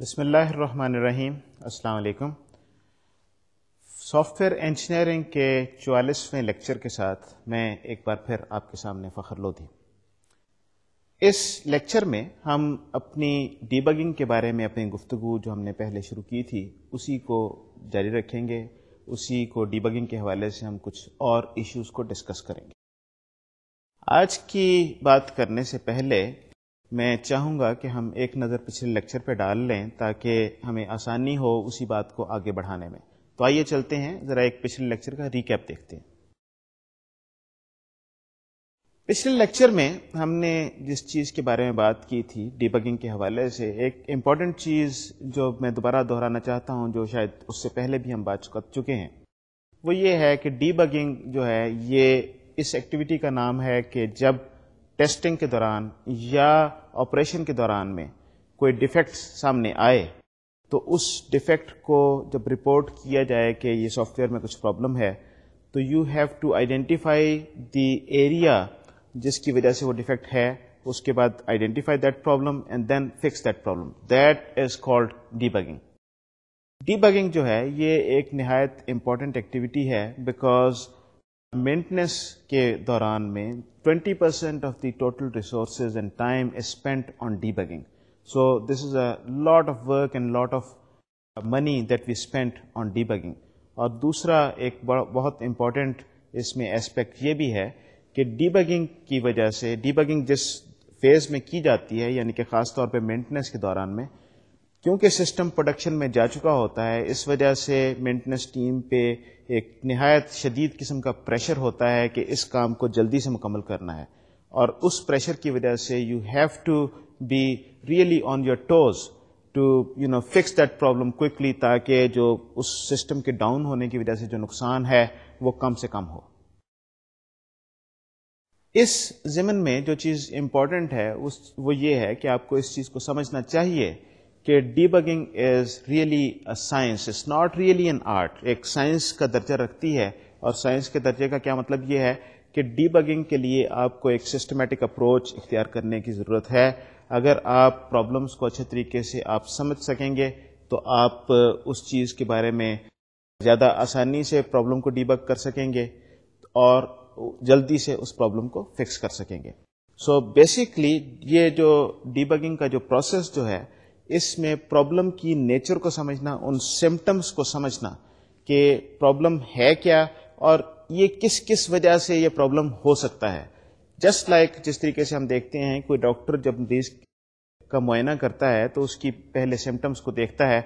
बसमीम अल्लाम software engineering के चवालीसवें लेक्चर के साथ मैं एक बार फिर आपके सामने फ़खर लोधी इस लेक्चर में हम अपनी डीबगिंग के बारे में अपनी गुफ्तु जो हमने पहले शुरू की थी उसी को जारी रखेंगे उसी को डीबगिंग के हवाले से हम कुछ और इश्यूज को डिस्कस करेंगे आज की बात करने से पहले मैं चाहूँगा कि हम एक नज़र पिछले लेक्चर पे डाल लें ताकि हमें आसानी हो उसी बात को आगे बढ़ाने में तो आइए चलते हैं ज़रा एक पिछले लेक्चर का रिकैप देखते हैं पिछले लेक्चर में हमने जिस चीज़ के बारे में बात की थी डिबगिंग के हवाले से एक इम्पॉर्टेंट चीज़ जो मैं दोबारा दोहराना चाहता हूँ जो शायद उससे पहले भी हम बात कर चुके हैं वो ये है कि डीबगिंग जो है ये इस एक्टिविटी का नाम है कि जब टेस्टिंग के दौरान या ऑपरेशन के दौरान में कोई डिफेक्ट सामने आए तो उस डिफेक्ट को जब रिपोर्ट किया जाए कि ये सॉफ्टवेयर में कुछ प्रॉब्लम है तो you have to identify the area जिसकी वजह से वो डिफेक्ट है उसके बाद identify that problem and then fix that problem that is called debugging debugging जो है ये एक नहायत इम्पॉर्टेंट एक्टिविटी है बिकॉज मेंटेनेंस के दौरान में 20 percent of the total resource and time is spent on debugging so this is a lot of work and lot of money that we spent on debugging और दूसरा एक बहुत important इसमें aspect ये भी है कि डीबगिंग की वजह से डीबगिंग जिस फेज़ में की जाती है यानी कि ख़ासतौर पर मेंटेनेंस के दौरान में क्योंकि सिस्टम प्रोडक्शन में जा चुका होता है इस वजह से मेंटेनेंस टीम पे एक नहायत शदीद किस्म का प्रेशर होता है कि इस काम को जल्दी से मुकम्मल करना है और उस प्रेशर की वजह से you have to be really on your toes to you know fix that problem quickly ताकि जो उस सिस्टम के डाउन होने की वजह से जो नुकसान है वो कम से कम हो इस ज़िमन में जो चीज़ इम्पॉर्टेंट है उस वो ये है कि आपको इस चीज़ को समझना चाहिए कि debugging is really a science it's not really an art एक साइंस का दर्जा रखती है और साइंस के दर्जे का क्या मतलब ये है कि डीबगिंग के लिए आपको एक सिस्टमेटिक अप्रोच इख्तियार करने की ज़रूरत है अगर आप प्रॉब्लम्स को अच्छे तरीके से आप समझ सकेंगे तो आप उस चीज़ के बारे में ज़्यादा आसानी से प्रॉब्लम को डीबग कर सकेंगे और जल्दी से उस प्रॉब्लम को फिक्स कर सकेंगे सो so बेसिकली ये जो डीबगिंग का जो प्रोसेस जो है इसमें प्रॉब्लम की नेचर को समझना उन सिम्टम्स को समझना कि प्रॉब्लम है क्या और ये किस किस वजह से ये प्रॉब्लम हो सकता है जस्ट लाइक like, जिस तरीके से हम देखते हैं कोई डॉक्टर जब मरीज का मुआयना करता है तो उसकी पहले सिम्टम्स को देखता है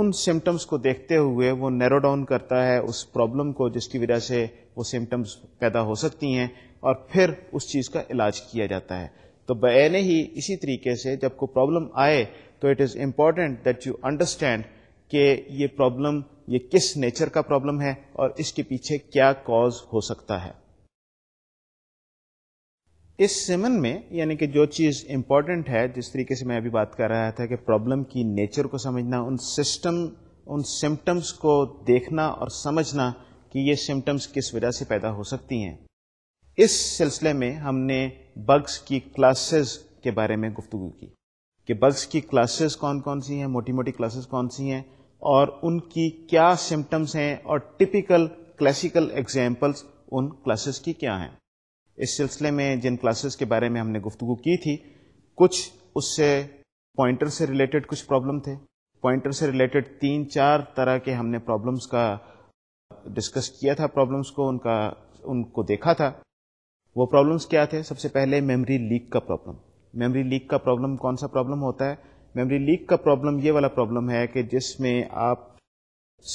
उन सिम्टम्स को देखते हुए वो नैरो डाउन करता है उस प्रॉब्लम को जिसकी वजह से वो सिम्टम्स पैदा हो सकती हैं और फिर उस चीज़ का इलाज किया जाता है तो बयान ही इसी तरीके से जब कोई प्रॉब्लम आए तो it is important that you understand कि ये प्रॉब्लम ये किस नेचर का प्रॉब्लम है और इसके पीछे क्या कॉज हो सकता है इस सिमन में यानी कि जो चीज़ इम्पॉर्टेंट है जिस तरीके से मैं अभी बात कर रहा था कि प्रॉब्लम की नेचर को समझना उन सिस्टम उन सिम्टम्स को देखना और समझना कि ये सिम्टम्स किस वजह से पैदा हो सकती हैं इस सिलसिले में हमने बग्स की क्लासेस के बारे में गुफ्तु की कि बग्स की क्लासेस कौन कौन सी हैं मोटी मोटी क्लासेस कौन सी हैं और उनकी क्या सिम्टम्स हैं और टिपिकल क्लासिकल एग्जाम्पल्स उन क्लासेस की क्या हैं इस सिलसिले में जिन क्लासेस के बारे में हमने गुफ्तु की थी कुछ उससे पॉइंटर से रिलेटेड कुछ प्रॉब्लम थे पॉइंटर से रिलेटेड तीन चार तरह के हमने प्रॉब्लम्स का डिस्कस किया था प्रॉब्लम्स को उनका उनको देखा था वो प्रॉब्लम्स क्या थे सबसे पहले मेमोरी लीक का प्रॉब्लम मेमोरी लीक का प्रॉब्लम कौन सा प्रॉब्लम होता है मेमोरी लीक का प्रॉब्लम ये वाला प्रॉब्लम है कि जिसमें आप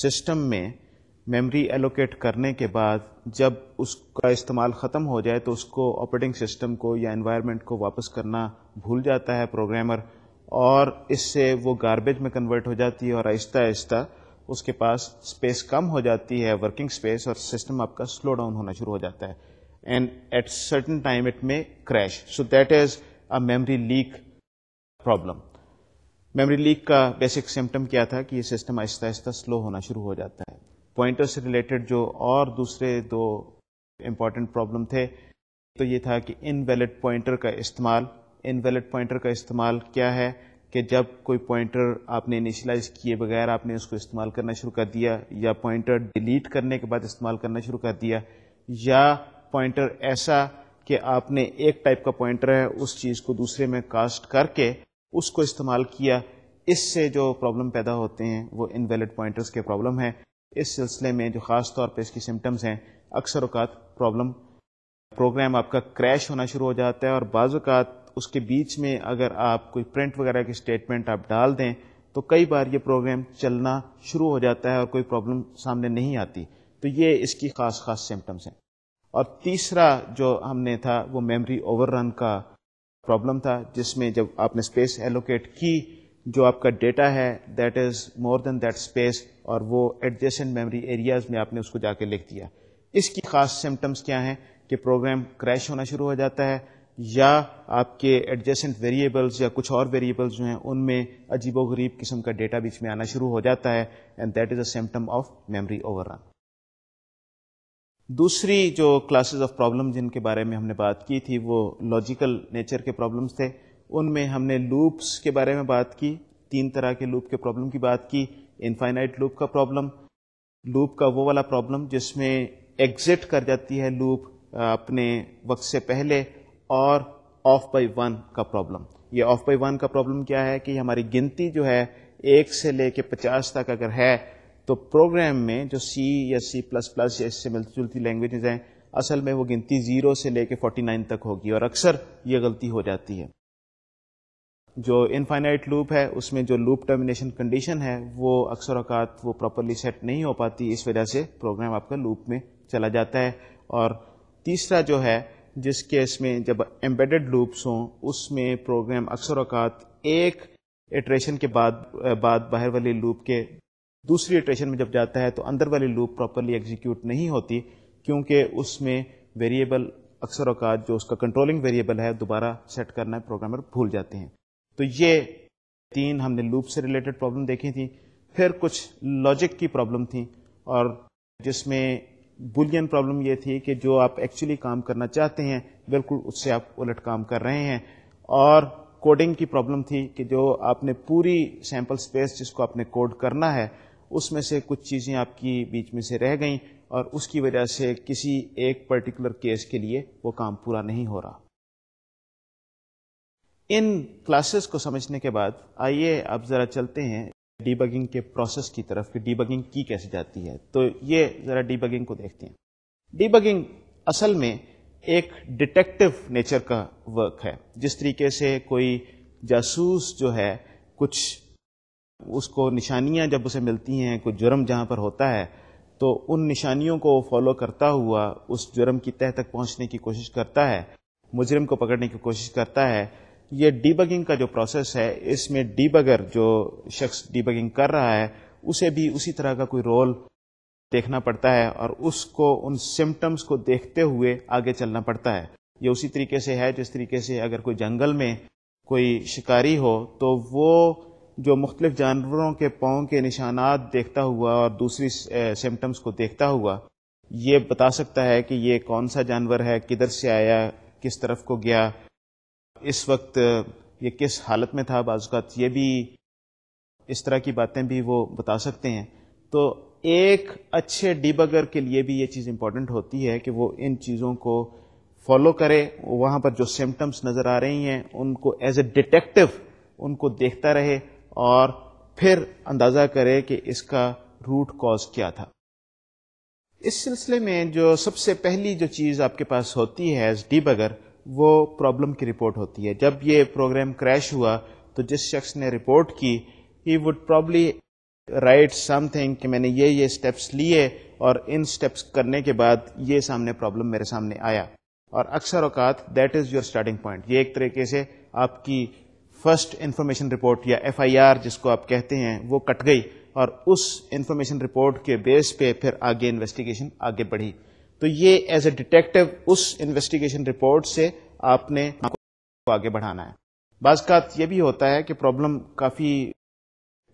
सिस्टम में मेमोरी एलोकेट करने के बाद जब उसका इस्तेमाल ख़त्म हो जाए तो उसको ऑपरेटिंग सिस्टम को या एनवायरनमेंट को वापस करना भूल जाता है प्रोग्रामर और इससे वो गार्बेज में कन्वर्ट हो जाती है और आहिस्ता आहिस्ता उसके पास स्पेस कम हो जाती है वर्किंग स्पेस और सिस्टम आपका स्लो डाउन होना शुरू हो जाता है and at certain time it may crash so that is a memory leak problem memory leak का बेसिक सिम्टम क्या था कि ये सिस्टम आहिस्ता आहिस्ता स्लो होना शुरू हो जाता है पॉइंटर से रिलेटेड जो और दूसरे दो इम्पॉर्टेंट प्रॉब्लम थे तो ये था कि इनवैलिड पॉइंटर का इस्तेमाल इनवैलिड पॉइंटर का इस्तेमाल क्या है कि जब कोई पॉइंटर आपने इनिशलाइज किए बगैर आपने उसको इस्तेमाल करना शुरू कर दिया या पॉइंटर डिलीट करने के बाद इस्तेमाल करना शुरू कर दिया या पॉइंटर ऐसा कि आपने एक टाइप का पॉइंटर है उस चीज़ को दूसरे में कास्ट करके उसको इस्तेमाल किया इससे जो प्रॉब्लम पैदा होते हैं वो इनवैलिड पॉइंटर्स के प्रॉब्लम है इस सिलसिले में जो ख़ास तौर पर इसकी सिम्टम्स हैं अक्सर अवकात प्रॉब्लम प्रोग्राम आपका क्रैश होना शुरू हो जाता है और बाज़ात उसके बीच में अगर आप कोई प्रिंट वगैरह की स्टेटमेंट आप डाल दें तो कई बार ये प्रोग्राम चलना शुरू हो जाता है और कोई प्रॉब्लम सामने नहीं आती तो ये इसकी ख़ास ख़ास सिम्टम्स हैं और तीसरा जो हमने था वो मेमोरी ओवररन का प्रॉब्लम था जिसमें जब आपने स्पेस एलोकेट की जो आपका डेटा है that is more than that space और वो एडजेसेंट मेमोरी एरियाज में आपने उसको जाके लिख दिया इसकी खास सिम्टम्स क्या हैं कि प्रोग्राम क्रैश होना शुरू हो जाता है या आपके एडजेसेंट वेरिएबल्स या कुछ और वेरिएबल्स जो हैं उनमें अजीबोगरीब किस्म का डेटा बीच में आना शुरू हो जाता है and that is a symptom of memory overrun दूसरी जो क्लासेस ऑफ प्रॉब्लम जिनके बारे में हमने बात की थी वो लॉजिकल नेचर के प्रॉब्लम्स थे उनमें हमने लूप्स के बारे में बात की तीन तरह के लूप के प्रॉब्लम की बात की इनफाइनाइट लूप का प्रॉब्लम लूप का वो वाला प्रॉब्लम जिसमें एग्जिट कर जाती है लूप अपने वक्त से पहले और ऑफ बाई वन का प्रॉब्लम ये ऑफ बाई वन का प्रॉब्लम क्या है कि हमारी गिनती जो है एक से लेके पचास तक अगर है तो प्रोग्राम में जो सी या सी प्लस प्लस या इससे मिलती जुलती लैंग्वेजेज हैं असल में वो गिनती ज़ीरो से लेके 49 तक होगी और अक्सर ये गलती हो जाती है जो इनफाइनाइट लूप है उसमें जो लूप टर्मिनेशन कंडीशन है वो अक्सर अवकात वो प्रॉपरली सेट नहीं हो पाती इस वजह से प्रोग्राम आपका लूप में चला जाता है और तीसरा जो है जिस केस में जब एम्बेडेड लूप्स हों उसमें प्रोग्राम अक्सर अवकात एक इटरेशन के बाद बाद बाहर वाली लूप के दूसरी इटरेशन में जब जाता है तो अंदर वाली लूप प्रॉपरली एग्जीक्यूट नहीं होती क्योंकि उसमें वेरिएबल अक्सर अवकात जो उसका कंट्रोलिंग वेरिएबल है दोबारा सेट करना है प्रोग्रामर भूल जाते हैं तो ये तीन हमने लूप से रिलेटेड प्रॉब्लम देखी थी फिर कुछ लॉजिक की प्रॉब्लम थी और जिसमें बुलियन प्रॉब्लम ये थी कि जो आप एक्चुअली काम करना चाहते हैं बिल्कुल उससे आप उलट काम कर रहे हैं और कोडिंग की प्रॉब्लम थी कि जो आपने पूरी सैम्पल स्पेस जिसको आपने कोड करना है उसमें से कुछ चीज़ें आपकी बीच में से रह गई और उसकी वजह से किसी एक पर्टिकुलर केस के लिए वो काम पूरा नहीं हो रहा इन क्लासेस को समझने के बाद आइए अब ज़रा चलते हैं डीबगिंग के प्रोसेस की तरफ कि डीबगिंग की कैसे जाती है तो ये ज़रा डीबगिंग को देखते हैं डीबगिंग असल में एक डिटेक्टिव नेचर का वर्क है जिस तरीके से कोई जासूस जो है कुछ उसको निशानियां जब उसे मिलती हैं कोई जुर्म जहाँ पर होता है तो उन निशानियों को फॉलो करता हुआ उस जुर्म की तह तक पहुँचने की कोशिश करता है मुजरिम को पकड़ने की कोशिश करता है ये डीबगिंग का जो प्रोसेस है इसमें डीबगर जो शख्स डीबगिंग कर रहा है उसे भी उसी तरह का कोई रोल देखना पड़ता है और उसको उन सिम्टम्स को देखते हुए आगे चलना पड़ता है ये उसी तरीके से है जिस तरीके से अगर कोई जंगल में कोई शिकारी हो तो वो जो मुख्तलिफ जानवरों के पाँव के निशानात देखता हुआ और दूसरी सिम्टम्स को देखता हुआ ये बता सकता है कि ये कौन सा जानवर है किधर से आया किस तरफ को गया इस वक्त ये किस हालत में था बाज़ात ये भी इस तरह की बातें भी वो बता सकते हैं तो एक अच्छे डिबगर के लिए भी ये चीज़ इंपॉर्टेंट होती है कि वो इन चीज़ों को फॉलो करे वहाँ पर जो सिम्टम्स नज़र आ रही हैं उनको एज ए डिटेक्टिव उनको देखता रहे और फिर अंदाज़ा करें कि इसका रूट कॉज क्या था इस सिलसिले में जो सबसे पहली जो चीज़ आपके पास होती है एज डीबगर वो प्रॉब्लम की रिपोर्ट होती है जब ये प्रोग्राम क्रैश हुआ तो जिस शख्स ने रिपोर्ट की he would probably write something कि मैंने ये ये स्टेप्स लिए और इन स्टेप्स करने के बाद ये सामने प्रॉब्लम मेरे सामने आया और अक्सर अवकात that is your starting point ये एक तरीके से आपकी फर्स्ट इंफॉर्मेशन रिपोर्ट या एफआईआर जिसको आप कहते हैं वो कट गई और उस इंफॉर्मेशन रिपोर्ट के बेस पे फिर आगे इन्वेस्टिगेशन आगे बढ़ी तो ये एज ए डिटेक्टिव उस इन्वेस्टिगेशन रिपोर्ट से आपने आपको आगे बढ़ाना है बाज़ात ये भी होता है कि प्रॉब्लम काफ़ी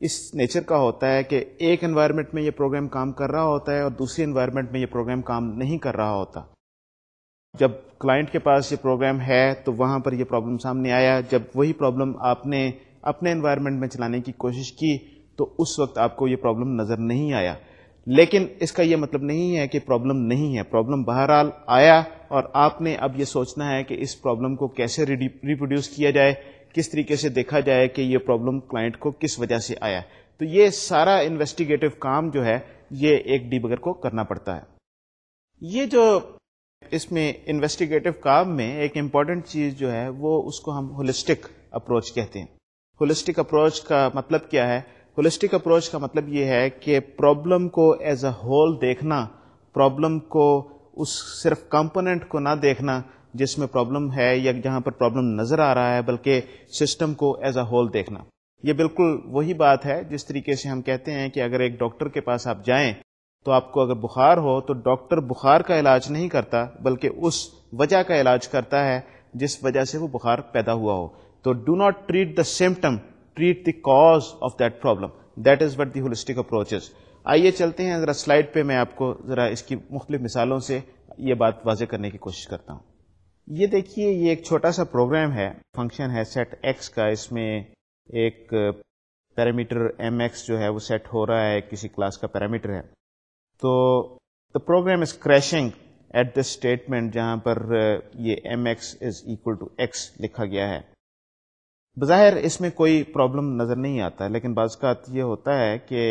इस नेचर का होता है कि एक एनवायरनमेंट में ये प्रोग्राम काम कर रहा होता है और दूसरे एनवायरनमेंट में ये प्रोग्राम काम नहीं कर रहा होता जब क्लाइंट के पास ये प्रोग्राम है तो वहाँ पर ये प्रॉब्लम सामने आया जब वही प्रॉब्लम आपने अपने इन्वायरमेंट में चलाने की कोशिश की तो उस वक्त आपको ये प्रॉब्लम नज़र नहीं आया लेकिन इसका ये मतलब नहीं है कि प्रॉब्लम नहीं है प्रॉब्लम बहरहाल आया और आपने अब ये सोचना है कि इस प्रॉब्लम को कैसे रिप्रोड्यूस किया जाए किस तरीके से देखा जाए कि ये प्रॉब्लम क्लाइंट को किस वजह से आया तो ये सारा इन्वेस्टिगेटिव काम जो है ये एक डीबगर को करना पड़ता है ये जो इसमें इन्वेस्टिगेटिव काम में एक इम्पॉर्टेंट चीज़ जो है वो उसको हम होलिस्टिक अप्रोच कहते हैं होलिस्टिक अप्रोच का मतलब क्या है होलिस्टिक अप्रोच का मतलब ये है कि प्रॉब्लम को एज अ होल देखना प्रॉब्लम को उस सिर्फ कंपोनेंट को ना देखना जिसमें प्रॉब्लम है या जहाँ पर प्रॉब्लम नज़र आ रहा है बल्कि सिस्टम को एज अ होल देखना ये बिल्कुल वही बात है जिस तरीके से हम कहते हैं कि अगर एक डॉक्टर के पास आप जाएं तो आपको अगर बुखार हो तो डॉक्टर बुखार का इलाज नहीं करता बल्कि उस वजह का इलाज करता है जिस वजह से वो बुखार पैदा हुआ हो तो do not treat the symptom treat the cause of that problem that is what the holistic approaches आइए चलते हैं ज़रा स्लाइड पे मैं आपको ज़रा इसकी मुख्तलिफ मिसालों से ये बात वाजे करने की कोशिश करता हूँ ये देखिए ये एक छोटा सा प्रोग्राम है फंक्शन है सेट एक्स का इसमें एक पैरामीटर एम एक्स जो है वो सेट हो रहा है किसी क्लास का पैरामीटर है तो the program is crashing at this statement जहां पर uh, ये M X is equal to X लिखा गया है बज़ाहिर इसमें कोई प्रॉब्लम नज़र नहीं आता लेकिन बाज़ात ये होता है कि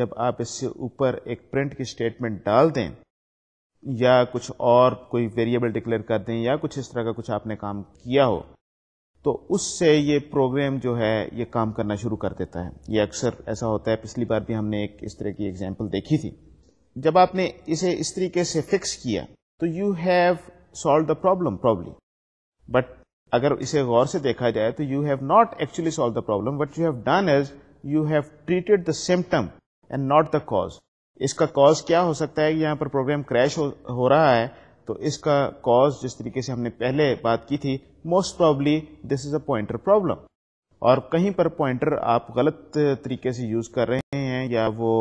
जब आप इससे ऊपर एक प्रिंट की स्टेटमेंट डाल दें या कुछ और कोई वेरिएबल डिक्लेयर कर दें या कुछ इस तरह का कुछ आपने काम किया हो तो उससे ये प्रोग्राम जो है ये काम करना शुरू कर देता है ये अक्सर ऐसा होता है पिछली बार भी हमने एक इस तरह की एग्जाम्पल देखी थी जब आपने इसे इस तरीके से फिक्स किया तो you have solved the problem probably but अगर इसे गौर से देखा जाए तो you have not actually solved the problem but you have done as you have treated the symptom and not the cause इसका कॉज क्या हो सकता है यहाँ पर प्रोग्राम क्रैश हो, हो रहा है तो इसका कॉज जिस तरीके से हमने पहले बात की थी most probably this is a pointer problem और कहीं पर पॉइंटर आप गलत तरीके से यूज कर रहे हैं या वो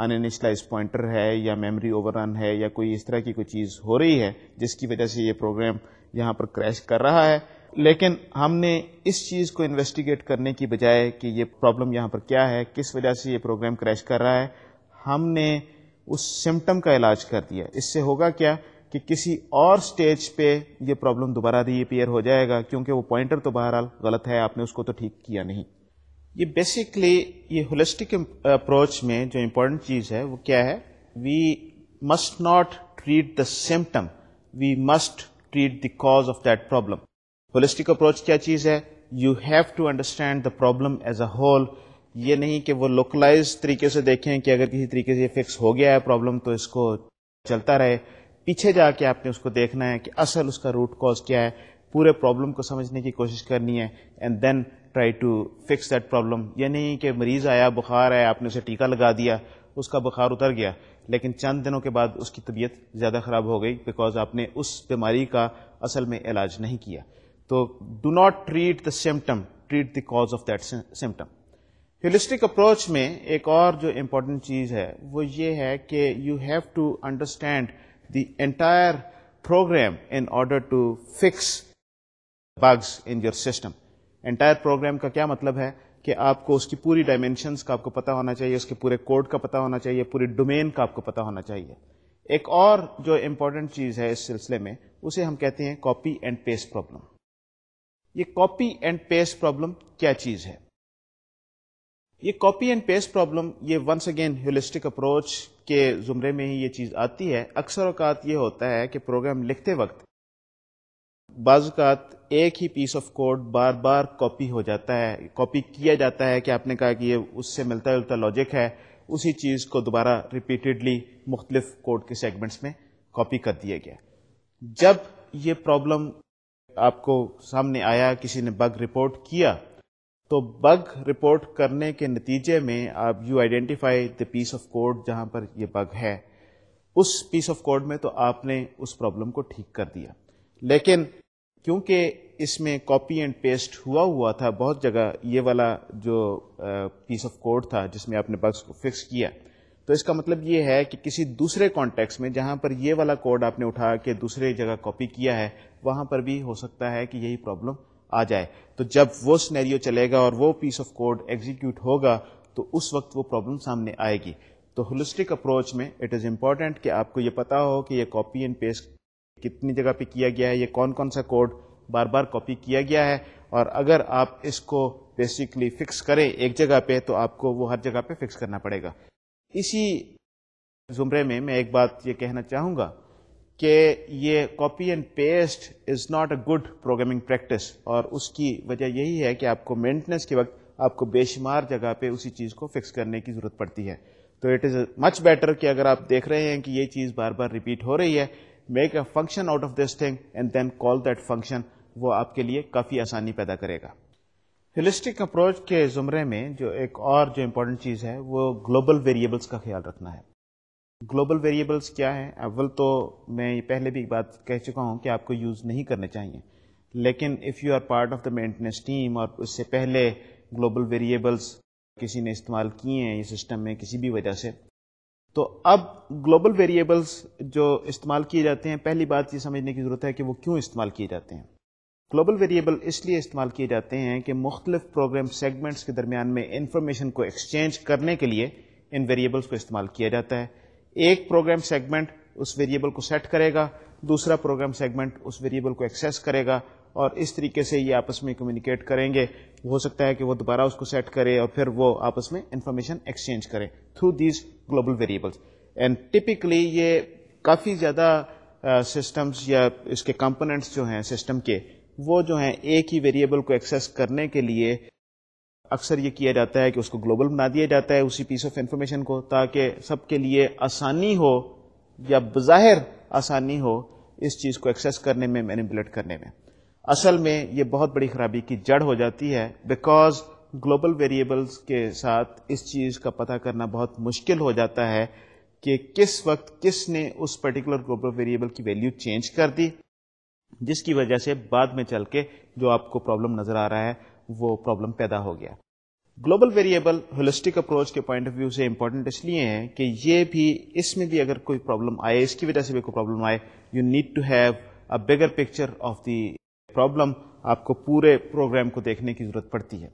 अनइनिशलाइज पॉइंटर है या मेमोरी ओवररन है या कोई इस तरह की कोई चीज़ हो रही है जिसकी वजह से ये प्रोग्राम यहाँ पर क्रैश कर रहा है लेकिन हमने इस चीज़ को इन्वेस्टिगेट करने की बजाय कि ये प्रॉब्लम यहाँ पर क्या है किस वजह से ये प्रोग्राम क्रैश कर रहा है हमने उस सिम्टम का इलाज कर दिया इससे होगा क्या कि किसी और स्टेज पे ये प्रॉब्लम दोबारा रीअपियर हो जाएगा क्योंकि वो पॉइंटर तो बहरहाल गलत है आपने उसको तो ठीक किया नहीं ये बेसिकली ये होलिस्टिक अप्रोच में जो इम्पोर्टेंट चीज़ है वो क्या है we must not treat the symptom we must treat the cause of that problem holistic approach क्या चीज़ है you have to understand the problem as a whole ये नहीं कि वो लोकलाइज तरीके से देखें कि अगर किसी तरीके से ये फिक्स हो गया है प्रॉब्लम तो इसको चलता रहे पीछे जाके आपने उसको देखना है कि असल उसका रूट कॉज क्या है पूरे प्रॉब्लम को समझने की कोशिश करनी है and then try to fix that problem ये नहीं कि मरीज़ आया बुखार आया आपने उसे टीका लगा दिया उसका बुखार उतर गया लेकिन चंद दिनों के बाद उसकी तबीयत ज़्यादा ख़राब हो गई बिकॉज आपने उस बीमारी का असल में इलाज नहीं किया तो do not treat the symptom treat the cause of that symptom holistic approach में एक और जो इम्पोर्टेंट चीज़ है वो ये है कि you have to understand the entire program in order to fix bugs in your system entire program का क्या मतलब है कि आपको उसकी पूरी डायमेंशंस का आपको पता होना चाहिए उसके पूरे कोड का पता होना चाहिए पूरी डोमेन का आपको पता होना चाहिए एक और जो इम्पोर्टेंट चीज़ है इस सिलसिले में उसे हम कहते हैं कॉपी एंड पेस्ट प्रॉब्लम ये कॉपी एंड पेस्ट प्रॉब्लम क्या चीज़ है ये कॉपी एंड पेस्ट प्रॉब्लम ये वंस अगेन ह्यूलिस्टिक अप्रोच के जुमरे में ही ये चीज़ आती है अक्सर अवकात ये होता है कि प्रोग्राम लिखते वक्त बाज़ात एक ही पीस ऑफ कोड बार बार कॉपी हो जाता है कॉपी किया जाता है कि आपने कहा कि ये उससे मिलता जुलता लॉजिक है उसी चीज़ को दोबारा रिपीटेडली मुख्तलिफ कोड के सेगमेंट्स में कॉपी कर दिया गया जब ये प्रॉब्लम आपको सामने आया किसी ने बग रिपोर्ट किया तो बग रिपोर्ट करने के नतीजे में आप you identify the piece of code जहां पर ये बग है उस पीस ऑफ कोड में तो आपने उस प्रॉब्लम को ठीक कर दिया लेकिन क्योंकि इसमें कॉपी एंड पेस्ट हुआ हुआ था बहुत जगह ये वाला जो पीस ऑफ कोड था जिसमें आपने बग्स को फिक्स किया तो इसका मतलब ये है कि किसी दूसरे कॉन्टेक्स्ट में जहाँ पर ये वाला कोड आपने उठा के दूसरे जगह कॉपी किया है वहाँ पर भी हो सकता है कि यही प्रॉब्लम आ जाए तो जब वो स्नैरियो चलेगा और वो पीस ऑफ कोड एग्जीक्यूट होगा तो उस वक्त वो प्रॉब्लम सामने आएगी तो होलिस्टिक अप्रोच में इट इज़ इम्पॉर्टेंट कि आपको ये पता हो कि ये कॉपी एंड पेस्ट कितनी जगह पे किया गया है ये कौन कौन सा कोड बार बार कॉपी किया गया है और अगर आप इसको बेसिकली फिक्स करें एक जगह पे तो आपको वो हर जगह पे फिक्स करना पड़ेगा इसी जुमरे में मैं एक बात ये कहना चाहूँगा कि ये copy and paste is not a good programming practice और उसकी वजह यही है कि आपको मेंटेनेंस के वक्त आपको बेशुमार जगह पे उसी चीज़ को फिक्स करने की ज़रूरत पड़ती है तो इट इज़ मच बेटर कि अगर आप देख रहे हैं कि ये चीज़ बार बार रिपीट हो रही है make a function out of this thing and then call that function वो आपके लिए काफ़ी आसानी पैदा करेगा हिलिस्टिक अप्रोच के ज़ुमरे में जो एक और जो इम्पोर्टेंट चीज़ है वो ग्लोबल वेरिएबल्स का ख्याल रखना है ग्लोबल वेरिएबल्स क्या है अव्वल तो मैं पहले भी एक बात कह चुका हूँ कि आपको यूज़ नहीं करने चाहिए लेकिन if you are part of the maintenance team और उससे पहले ग्लोबल वेरिएबल्स किसी ने इस्तेमाल किए हैं ये सिस्टम में किसी भी वजह से तो अब ग्लोबल वेरिएबल्स जो इस्तेमाल किए जाते हैं पहली बात ये समझने की ज़रूरत है कि वो क्यों इस्तेमाल किए जाते हैं ग्लोबल वेरिएबल इसलिए इस्तेमाल किए जाते हैं कि मुख्तलिफ प्रोग्राम सेगमेंट्स के दरमियान में इंफॉर्मेशन को एक्सचेंज करने के लिए इन वेरिएबल्स को इस्तेमाल किया जाता है एक प्रोग्राम सेगमेंट उस वेरिएबल को सेट करेगा दूसरा प्रोग्राम सेगमेंट उस वेरिएबल को एक्सेस करेगा और इस तरीके से ये आपस में कम्युनिकेट करेंगे हो सकता है कि वो दोबारा उसको सेट करे और फिर वो आपस में इंफॉर्मेशन एक्सचेंज करें through these global variables and typically ये काफ़ी ज़्यादा सिस्टम्स uh, या इसके कंपोनेंट्स जो हैं सिस्टम के वो जो हैं एक ही वेरिएबल को एक्सेस करने के लिए अक्सर ये किया जाता है कि उसको ग्लोबल बना दिया जाता है उसी पीस ऑफ इंफॉर्मेशन को ताकि सबके लिए आसानी हो या बज़ाहिर आसानी हो इस चीज़ को एक्सेस करने में मैनिपुलेट करने में असल में ये बहुत बड़ी खराबी की जड़ हो जाती है बिकॉज ग्लोबल वेरिएबल्स के साथ इस चीज़ का पता करना बहुत मुश्किल हो जाता है कि किस वक्त किसने उस पर्टिकुलर ग्लोबल वेरिएबल की वैल्यू चेंज कर दी जिसकी वजह से बाद में चल के जो आपको प्रॉब्लम नज़र आ रहा है वो प्रॉब्लम पैदा हो गया ग्लोबल वेरिएबल होलिस्टिक अप्रोच के पॉइंट ऑफ व्यू से इंपॉर्टेंट इसलिए है कि ये भी इसमें भी अगर कोई प्रॉब्लम आए इसकी वजह से भी कोई प्रॉब्लम आए you need to have a bigger picture of the problem आपको पूरे प्रोग्राम को देखने की ज़रूरत पड़ती है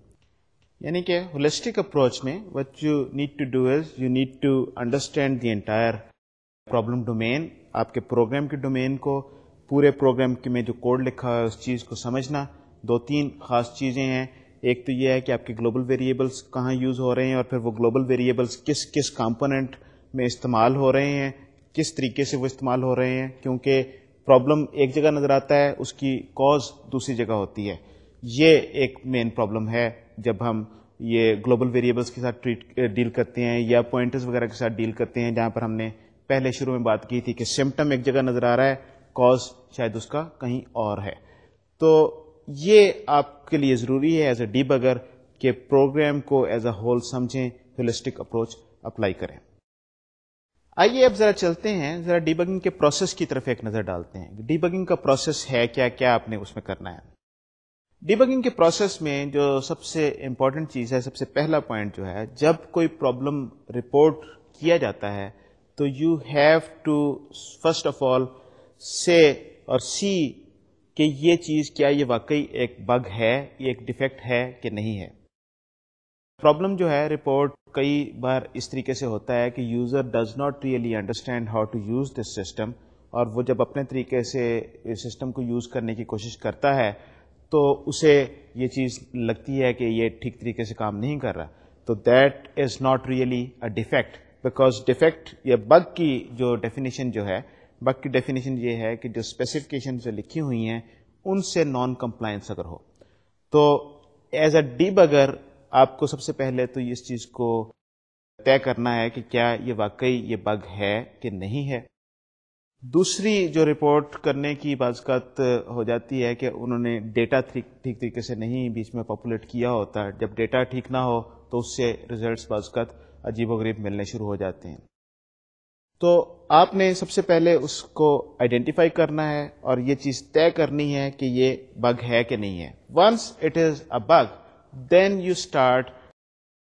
यानी कि होलिस्टिक अप्रोच में what you need to do is you need to understand the entire problem domain आपके प्रोग्राम के डोमेन को पूरे प्रोग्राम के में जो कोड लिखा है उस चीज़ को समझना दो तीन खास चीज़ें हैं एक तो यह है कि आपके ग्लोबल वेरिएबल्स कहाँ यूज़ हो रहे हैं और फिर वो ग्लोबल वेरिएबल्स किस किस कंपोनेंट में इस्तेमाल हो रहे हैं किस तरीके से वो इस्तेमाल हो रहे हैं क्योंकि प्रॉब्लम एक जगह नज़र आता है उसकी कॉज दूसरी जगह होती है ये एक मेन प्रॉब्लम है जब हम ये ग्लोबल वेरिएबल्स के साथ ट्रीट डील eh, करते हैं या पॉइंटर्स वगैरह के साथ डील करते हैं जहाँ पर हमने पहले शुरू में बात की थी कि सिम्टम एक जगह नज़र आ रहा है कॉज शायद उसका कहीं और है तो ये आपके लिए ज़रूरी है एज ए डीबगर कि प्रोग्राम को एज अ होल समझें होलिस्टिक अप्रोच अप्लाई करें आइए अब जरा चलते हैं जरा डिबगिंग के प्रोसेस की तरफ एक नजर डालते हैं डिबगिंग का प्रोसेस है क्या क्या आपने उसमें करना है डिबगिंग के प्रोसेस में जो सबसे इम्पॉर्टेंट चीज़ है सबसे पहला पॉइंट जो है जब कोई प्रॉब्लम रिपोर्ट किया जाता है तो you have to first of all से और सी कि ये चीज़ क्या ये वाकई एक बग है ये एक डिफेक्ट है कि नहीं है प्रॉब्लम जो है रिपोर्ट कई बार इस तरीके से होता है कि user does not really understand how to use this system और वो जब अपने तरीके से सिस्टम को यूज़ करने की कोशिश करता है तो उसे ये चीज़ लगती है कि ये ठीक तरीके से काम नहीं कर रहा तो that is not really a defect because defect या बग की जो डेफिनेशन जो है बग की डेफिनेशन ये है कि जो स्पेसिफिकेशन जो लिखी हुई हैं उनसे नॉन कम्प्लाइंस अगर हो तो एज अ डी बगर आपको सबसे पहले तो इस चीज़ को तय करना है कि क्या ये वाकई ये बग है कि नहीं है दूसरी जो रिपोर्ट करने की बाजकत हो जाती है कि उन्होंने डेटा ठीक तरीके से नहीं बीच में पॉपुलेट किया होता जब डेटा ठीक ना हो तो उससे रिजल्ट्स बाजकत अजीबोगरीब मिलने शुरू हो जाते हैं तो आपने सबसे पहले उसको आइडेंटिफाई करना है और ये चीज़ तय करनी है कि ये बग है कि नहीं है once it is a bug then you start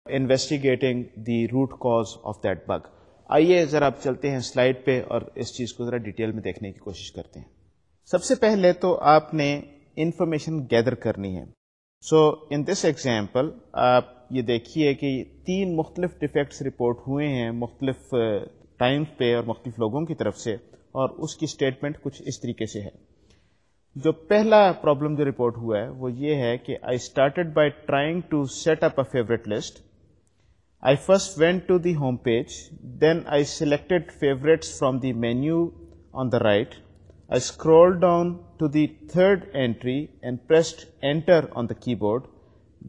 investigating the root cause of that bug. आइए जरा आप चलते हैं स्लाइड पे और इस चीज को जरा डिटेल में देखने की कोशिश करते हैं सबसे पहले तो आपने इंफॉर्मेशन गैदर करनी है सो इन दिस एग्जाम्पल आप ये देखिए कि तीन मुख्तलिफ डिफेक्ट्स रिपोर्ट हुए हैं मुख्तलिफ टाइम्स uh, पे और मुख्तलिफ लोगों की तरफ से और उसकी स्टेटमेंट कुछ इस तरीके से है जो पहला प्रॉब्लम जो रिपोर्ट हुआ है वो ये है कि I started by trying to set up a favourite list I first went to the home page then I selected favourites from the menu on the right I scroll down to the third entry and pressed enter on the keyboard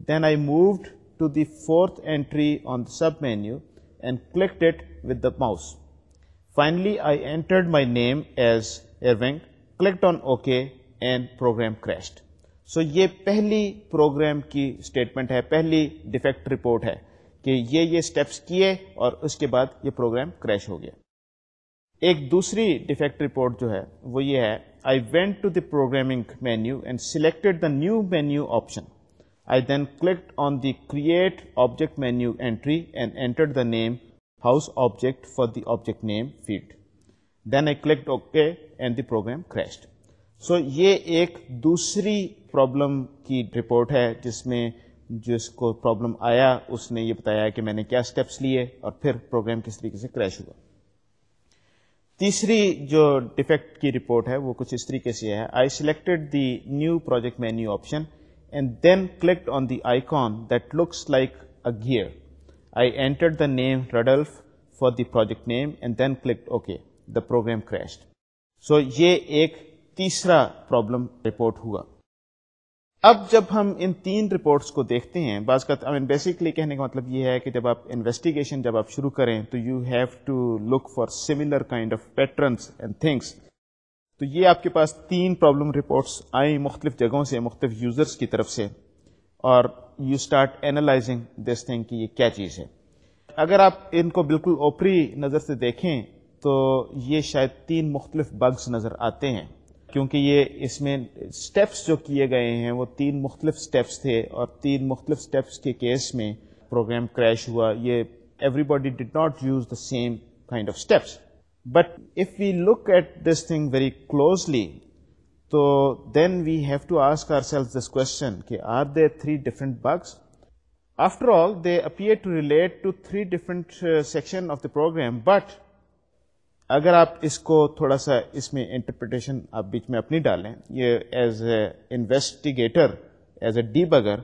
then I moved to the fourth entry on the submenu and clicked it with the mouse. Finally, I entered my name as Irving, clicked on OK and program crashed so ये पहली programme की statement है पहली defect report है कि ये ये steps किए और उसके बाद ये प्रोग्राम क्रैश हो गया एक दूसरी डिफेक्ट रिपोर्ट जो है वो ये है I went to the programming menu and selected the new menu option I then clicked on the create object menu entry and entered the name house object for the object name field. Then I clicked OK and the program crashed. So so, ये एक दूसरी problem की report है जिसमें जिसको problem आया उसने ये बताया कि मैंने क्या स्टेप्स लिए और फिर प्रोग्राम किस तरीके से क्रैश हुआ तीसरी जो डिफेक्ट की रिपोर्ट है वो कुछ इस तरीके से है I selected the new project menu option and then clicked on the icon that looks like a gear I entered the name Rudolph for the project name and then clicked okay the program crashed so ये एक तीसरा problem report हुआ अब जब हम इन तीन reports को देखते हैं बाज का आई मीन बेसिकली कहने का मतलब ये है कि जब आप इन्वेस्टिगेशन जब आप शुरू करें तो you have to look for similar kind of patterns and things तो ये आपके पास तीन प्रॉब्लम रिपोर्ट्स आई मुख्तलिफ जगहों से मुख्तलिफ यूजर्स की तरफ से और you start analysing this thing कि ये क्या चीज़ है अगर आप इनको बिल्कुल ओपरी नज़र से देखें तो ये शायद तीन मुख्तलिफ बग्स नज़र आते हैं क्योंकि ये इसमें स्टेप्स जो किए गए हैं वो तीन मुख्तलिफ स्टेप्स थे और तीन मुख्तलिफ स्टेप्स के केस में प्रोग्राम क्रैश हुआ ये everybody did not use the same kind of steps but if we look at this thing very closely तो then we have to ask ourselves this question कि are they three different bugs after all they appear to relate to three different section of the program but अगर आप इसको थोड़ा सा इसमें interpretation आप बीच में अपनी डालें ये as a investigator as a debugger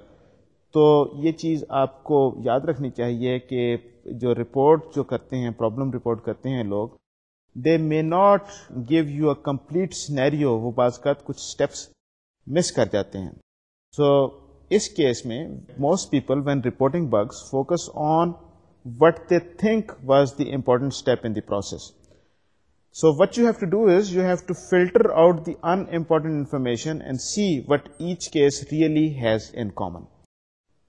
तो ये चीज़ आपको याद रखनी चाहिए कि जो रिपोर्ट जो करते हैं प्रॉब्लम रिपोर्ट करते हैं लोग they may not give you a complete scenario वो बाज़ात कुछ स्टेप्स मिस कर जाते हैं सो so, इस केस में most people when reporting bugs focus on what they think was the important step in the process So what you have to do is you have to filter out the unimportant information and see what each case really has in common.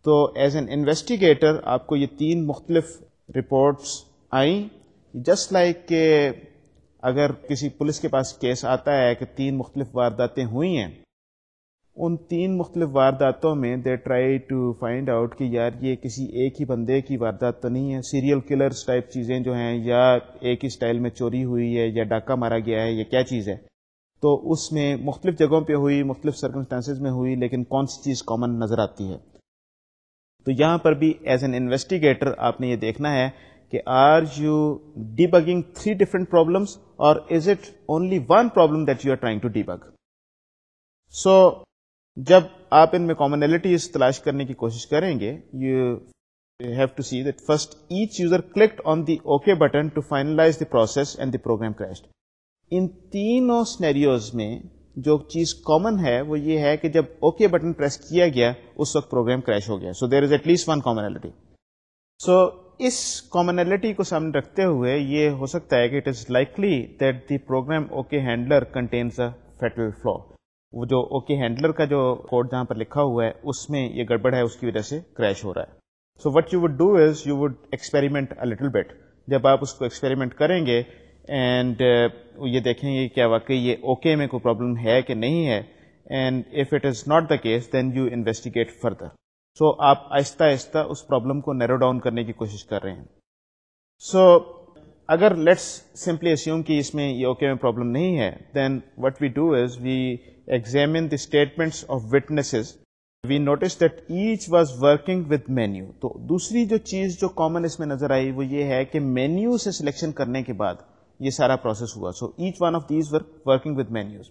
तो as an investigator आपको ये तीन मुख्तलिफ reports I just like के अगर किसी police के पास case आता है कि तीन मुख्तलिफ वारदातें हुई हैं उन तीन मुख्तलिफ वारदातों में they try to find out कि यार ये किसी एक ही बंदे की वारदात तो नहीं है सीरियल किलर्स टाइप चीज़ें जो हैं या एक ही स्टाइल में चोरी हुई है या डाका मारा गया है या क्या चीज़ है तो उसमें मुख्तलिफ जगहों पे हुई मुख्तलिफ सर्कमस्टांसिस में हुई लेकिन कौन सी चीज़ कॉमन नज़र आती है तो यहाँ पर भी एज एन इन्वेस्टिगेटर आपने ये देखना है कि are you debugging three different problems और is it only one problem that you are trying to debug so जब आप इनमें कॉमनैलिटीज तलाश करने की कोशिश करेंगे you have to see that first each user clicked on the okay button to finalise the process and the program crash in तीनों scenarios में जो चीज कॉमन है वो ये है कि जब ओके okay बटन प्रेस किया गया उस वक्त प्रोग्राम क्रैश हो गया so there is at least one commonality so इस कॉमनैलिटी को सामने रखते हुए ये हो सकता है कि it is likely that the program okay handler contains a fatal flaw वो जो ओके हैंडलर का जो कोड जहां पर लिखा हुआ है उसमें ये गड़बड़ है उसकी वजह से क्रैश हो रहा है so what you would do is you would experiment a little bit जब आप उसको एक्सपेरिमेंट करेंगे एंड uh, ये देखेंगे क्या वाकई ये ओके okay में कोई प्रॉब्लम है कि नहीं है and if it is not the case then you investigate further so आप आहिस्ता आहिस्ता उस प्रॉब्लम को नैरो डाउन करने की कोशिश कर रहे हैं सो so, अगर लेट्स सिंपली अस्यूम कि इसमें ये ओके okay में प्रॉब्लम नहीं है then what we do is we examine the statements of witnesses, we notice that each was working with menu. So, दूसरी जो चीज़ जो common इसमें नज़र आई वो menu selection करने के बाद ये process हुआ. So each one of these were working with menus.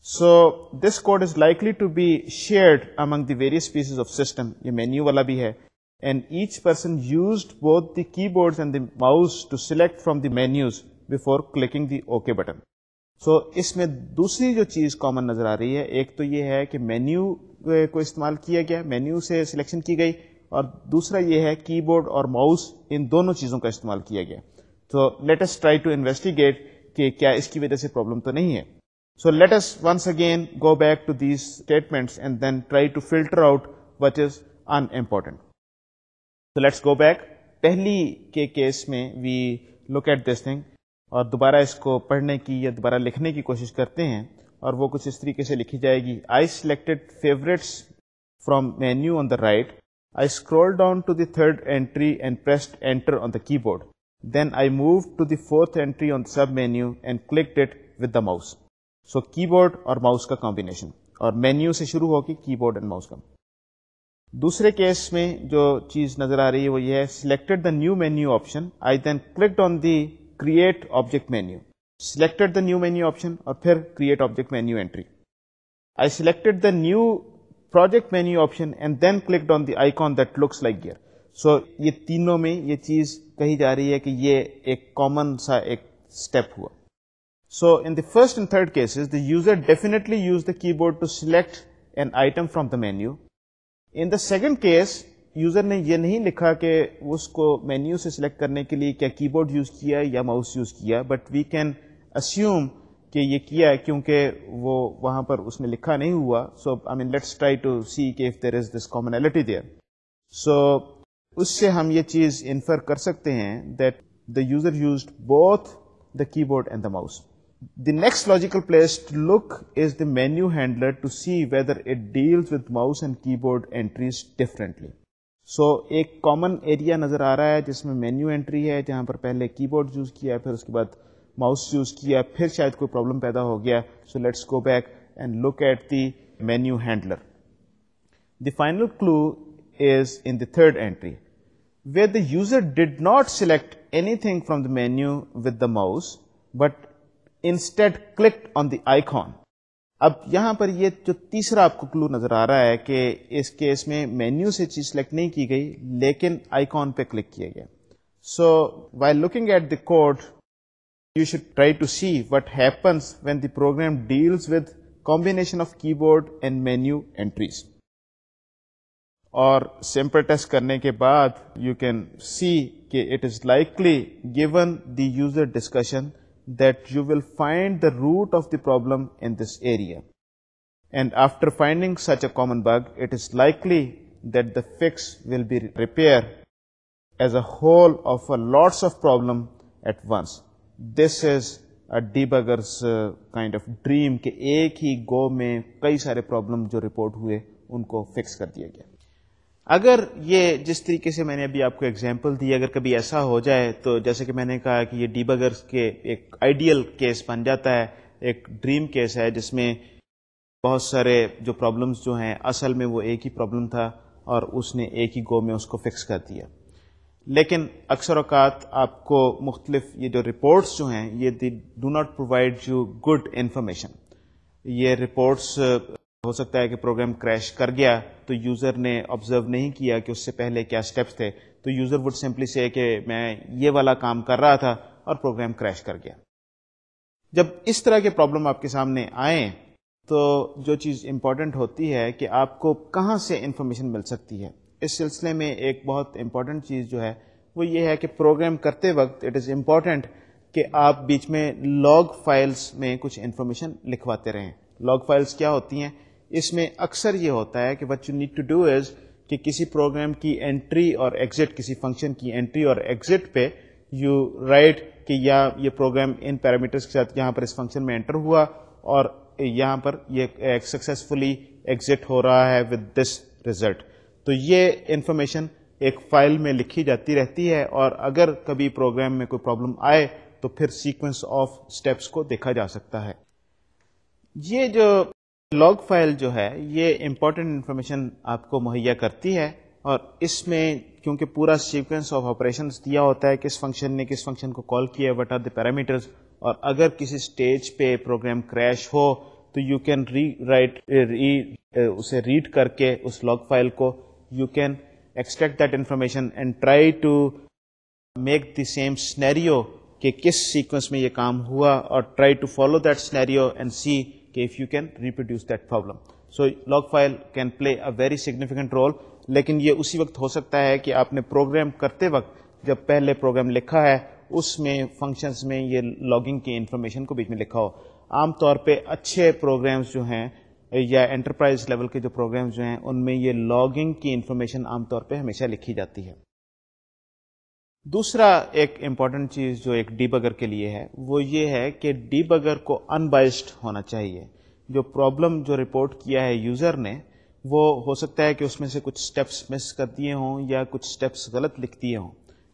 So this code is likely to be shared among the various pieces of system. ये menu वाला भी है. And each person used both the keyboards and the mouse to select from the menus before clicking the OK button. So so, इसमें दूसरी जो चीज़ common नज़र आ रही है एक तो ये है कि मेन्यू को इस्तेमाल किया गया मेन्यू से सिलेक्शन की गई और दूसरा ये है कीबोर्ड और माउस इन दोनों चीज़ों का इस्तेमाल किया गया तो लेटेस्ट ट्राई टू इन्वेस्टिगेट कि क्या इसकी वजह से प्रॉब्लम तो नहीं है So let us once again go back to these statements and then try to filter out what is unimportant. So let's go back. पहली के केस में we look at this thing. और दोबारा इसको पढ़ने की या दोबारा लिखने की कोशिश करते हैं और वो कुछ इस तरीके से लिखी जाएगी I selected favourites from menu on the right I scrolled down to the third entry and pressed enter on the keyboard. Then I moved to the fourth entry on the submenu and clicked it with the mouse. So keyboard और mouse का combination और menu से शुरू होगी keyboard and mouse का दूसरे case में जो चीज नजर आ रही है वो ये है selected the new menu option I then clicked on the create object menu. Selected the new menu option or फिर create object menu entry. I selected the new project menu option and then clicked on the icon that looks like gear. So ये तीनों में ये चीज कही जा रही है कि ये एक कॉमन सा एक स्टेप हुआ So in the first and third cases, the user definitely used the keyboard to select an item from the menu. In the second case, user ने यह नहीं लिखा कि उसको मेन्यू से सिलेक्ट करने के लिए क्या कीबोर्ड यूज़ किया या माउस यूज़ किया बट वी कैन अस्यूम कि ये किया है क्योंकि वो वहाँ पर उसमें लिखा नहीं हुआ so I mean let's try to see कि if there is this commonality there so उससे हम ये चीज़ इन्फर कर सकते हैं that the user use both the keyboard and the mouse The next logical place to look is the menu handler to see whether it deals with mouse and keyboard entries differently. So so, एक common area नज़र आ रहा है जिसमें menu entry है जहाँ पर पहले कीबोर्ड यूज़ किया फिर उसके बाद माउस यूज़ किया फिर शायद कोई प्रॉब्लम पैदा हो गया so let's go back and look at the menu handler the final clue is in the third entry where the user did not select anything from the menu with the mouse, but instead clicked on the icon. अब यहाँ पर ये जो तीसरा आपको clue नज़र आ रहा है कि इस केस में मेन्यू से चीज़ सेलेक्ट नहीं की गई लेकिन आइकॉन पे क्लिक किया गया so why looking at the code you should try to see what happens when the program deals with combination of keyboard and menu entries और सिंपल टेस्ट करने के बाद यू कैन सी कि it is likely given the user discussion that you will find the root of the problem in this area. And after finding such a common bug, it is likely that the fix will be repair as a whole of a lots of problem at once. This is a debugger's uh, kind of dream कि एक ही गो में कई problem jo report huye unko fix kar diya gaya. अगर ये जिस तरीके से मैंने अभी आपको एग्जांपल दी अगर कभी ऐसा हो जाए तो जैसे कि मैंने कहा कि ये डीबगर्स के एक आइडियल केस बन जाता है एक ड्रीम केस है जिसमें बहुत सारे जो प्रॉब्लम्स जो हैं असल में वो एक ही प्रॉब्लम था और उसने एक ही गो में उसको फिक्स कर दिया लेकिन अक्सर अवकात आपको मुख्तलिफ ये जो रिपोर्ट्स जो हैं ये do not provide you good information ये रिपोर्ट्स हो सकता है कि प्रोग्राम क्रैश कर गया तो यूज़र ने ऑब्जर्व नहीं किया कि उससे पहले क्या स्टेप्स थे तो यूज़र वुड सिंपली से कि मैं ये वाला काम कर रहा था और प्रोग्राम क्रैश कर गया जब इस तरह के प्रॉब्लम आपके सामने आए तो जो चीज़ इम्पॉर्टेंट होती है कि आपको कहाँ से इंफॉर्मेशन मिल सकती है इस सिलसिले में एक बहुत इम्पॉर्टेंट चीज़ जो है वो ये है कि प्रोग्राम करते वक्त इट इज़ इम्पॉर्टेंट कि आप बीच में लॉग फाइल्स में कुछ इन्फॉर्मेशन लिखवाते रहें लॉग फाइल्स क्या होती हैं इसमें अक्सर ये होता है कि what you need to do is कि किसी प्रोग्राम की एंट्री और एग्जिट किसी फंक्शन की एंट्री और एग्जिट पे यू राइट कि या ये प्रोग्राम इन पैरामीटर्स के साथ यहाँ पर इस फंक्शन में एंटर हुआ और यहाँ पर ये सक्सेसफुली एग्जिट हो रहा है विद दिस रिजल्ट तो ये इन्फॉर्मेशन एक फाइल में लिखी जाती रहती है और अगर कभी प्रोग्राम में कोई प्रॉब्लम आए तो फिर सीक्वेंस ऑफ स्टेप्स को देखा जा सकता है ये जो लॉग फाइल जो है ये इम्पोर्टेंट इन्फॉर्मेशन आपको मुहैया करती है और इसमें क्योंकि पूरा सीक्वेंस ऑफ ऑपरेशन दिया होता है किस फंक्शन ने किस फंक्शन को कॉल किया वट आर द पैरामीटर्स और अगर किसी स्टेज पे प्रोग्राम क्रैश हो तो यू कैन री राइट री उसे रीड करके उस लॉग फाइल को you can extract that information and try to make the same scenario कि किस सीक्वेंस में ये काम हुआ और try to follow that scenario and see कि if you can reproduce that problem. So log file can play a very significant role. लेकिन ये उसी वक्त हो सकता है कि आपने प्रोग्राम करते वक्त जब पहले प्रोग्राम लिखा है उसमें फंक्शंस में ये लॉगिंग की इंफॉर्मेशन को बीच में लिखा हो आमतौर पे अच्छे प्रोग्राम्स जो हैं या एंटरप्राइज लेवल के जो प्रोग्राम्स जो हैं उनमें ये लॉगिंग की इंफॉर्मेशन आमतौर पे हमेशा लिखी जाती है दूसरा एक इम्पॉर्टेंट चीज़ जो एक डीबगर के लिए है वो ये है कि डीबगर को अनबाइस्ड होना चाहिए जो प्रॉब्लम जो रिपोर्ट किया है यूज़र ने वो हो सकता है कि उसमें से कुछ स्टेप्स मिस कर दिए हों या कुछ स्टेप्स गलत लिख दिए हों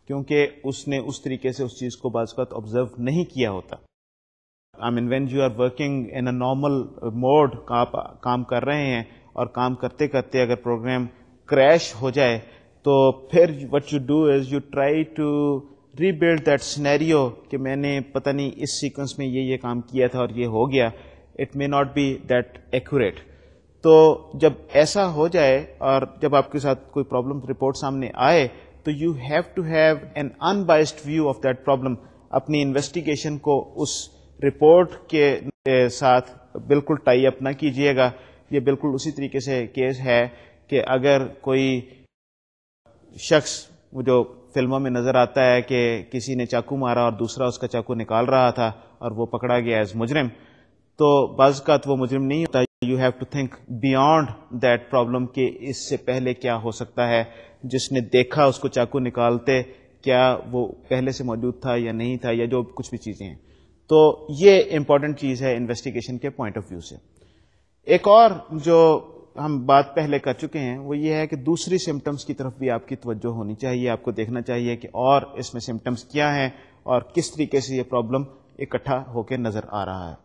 क्योंकि उसने उस तरीके से उस चीज़ को बाज़त ऑब्जर्व नहीं किया होता I mean when you are working in a normal mode आप काम कर रहे हैं और काम करते करते अगर प्रोग्राम क्रैश हो जाए तो फिर what you do is you try to rebuild that scenario कि मैंने पता नहीं इस सीक्वेंस में ये ये काम किया था और ये हो गया it may not be that accurate तो जब ऐसा हो जाए और जब आपके साथ कोई प्रॉब्लम रिपोर्ट सामने आए तो you have to have an unbiased view of that problem अपनी इन्वेस्टिगेशन को उस रिपोर्ट के साथ बिल्कुल टाई अप ना कीजिएगा ये बिल्कुल उसी तरीके से केस है कि अगर कोई शख्स जो फिल्मों में नज़र आता है कि किसी ने चाकू मारा और दूसरा उसका चाकू निकाल रहा था और वो पकड़ा गया एज मुजरिम तो बाज़ का तो वो मुजरिम नहीं होता you have to think beyond that problem कि इससे पहले क्या हो सकता है जिसने देखा उसको चाकू निकालते क्या वो पहले से मौजूद था या नहीं था या जो कुछ भी चीज़ें हैं तो ये इम्पॉर्टेंट चीज़ है इन्वेस्टिगेशन के पॉइंट ऑफ व्यू से एक और जो हम बात पहले कर चुके हैं वो ये है कि दूसरी सिम्टम्स की तरफ भी आपकी तवज्जो होनी चाहिए आपको देखना चाहिए कि और इसमें सिम्टम्स क्या हैं और किस तरीके से ये प्रॉब्लम इकट्ठा होकर नज़र आ रहा है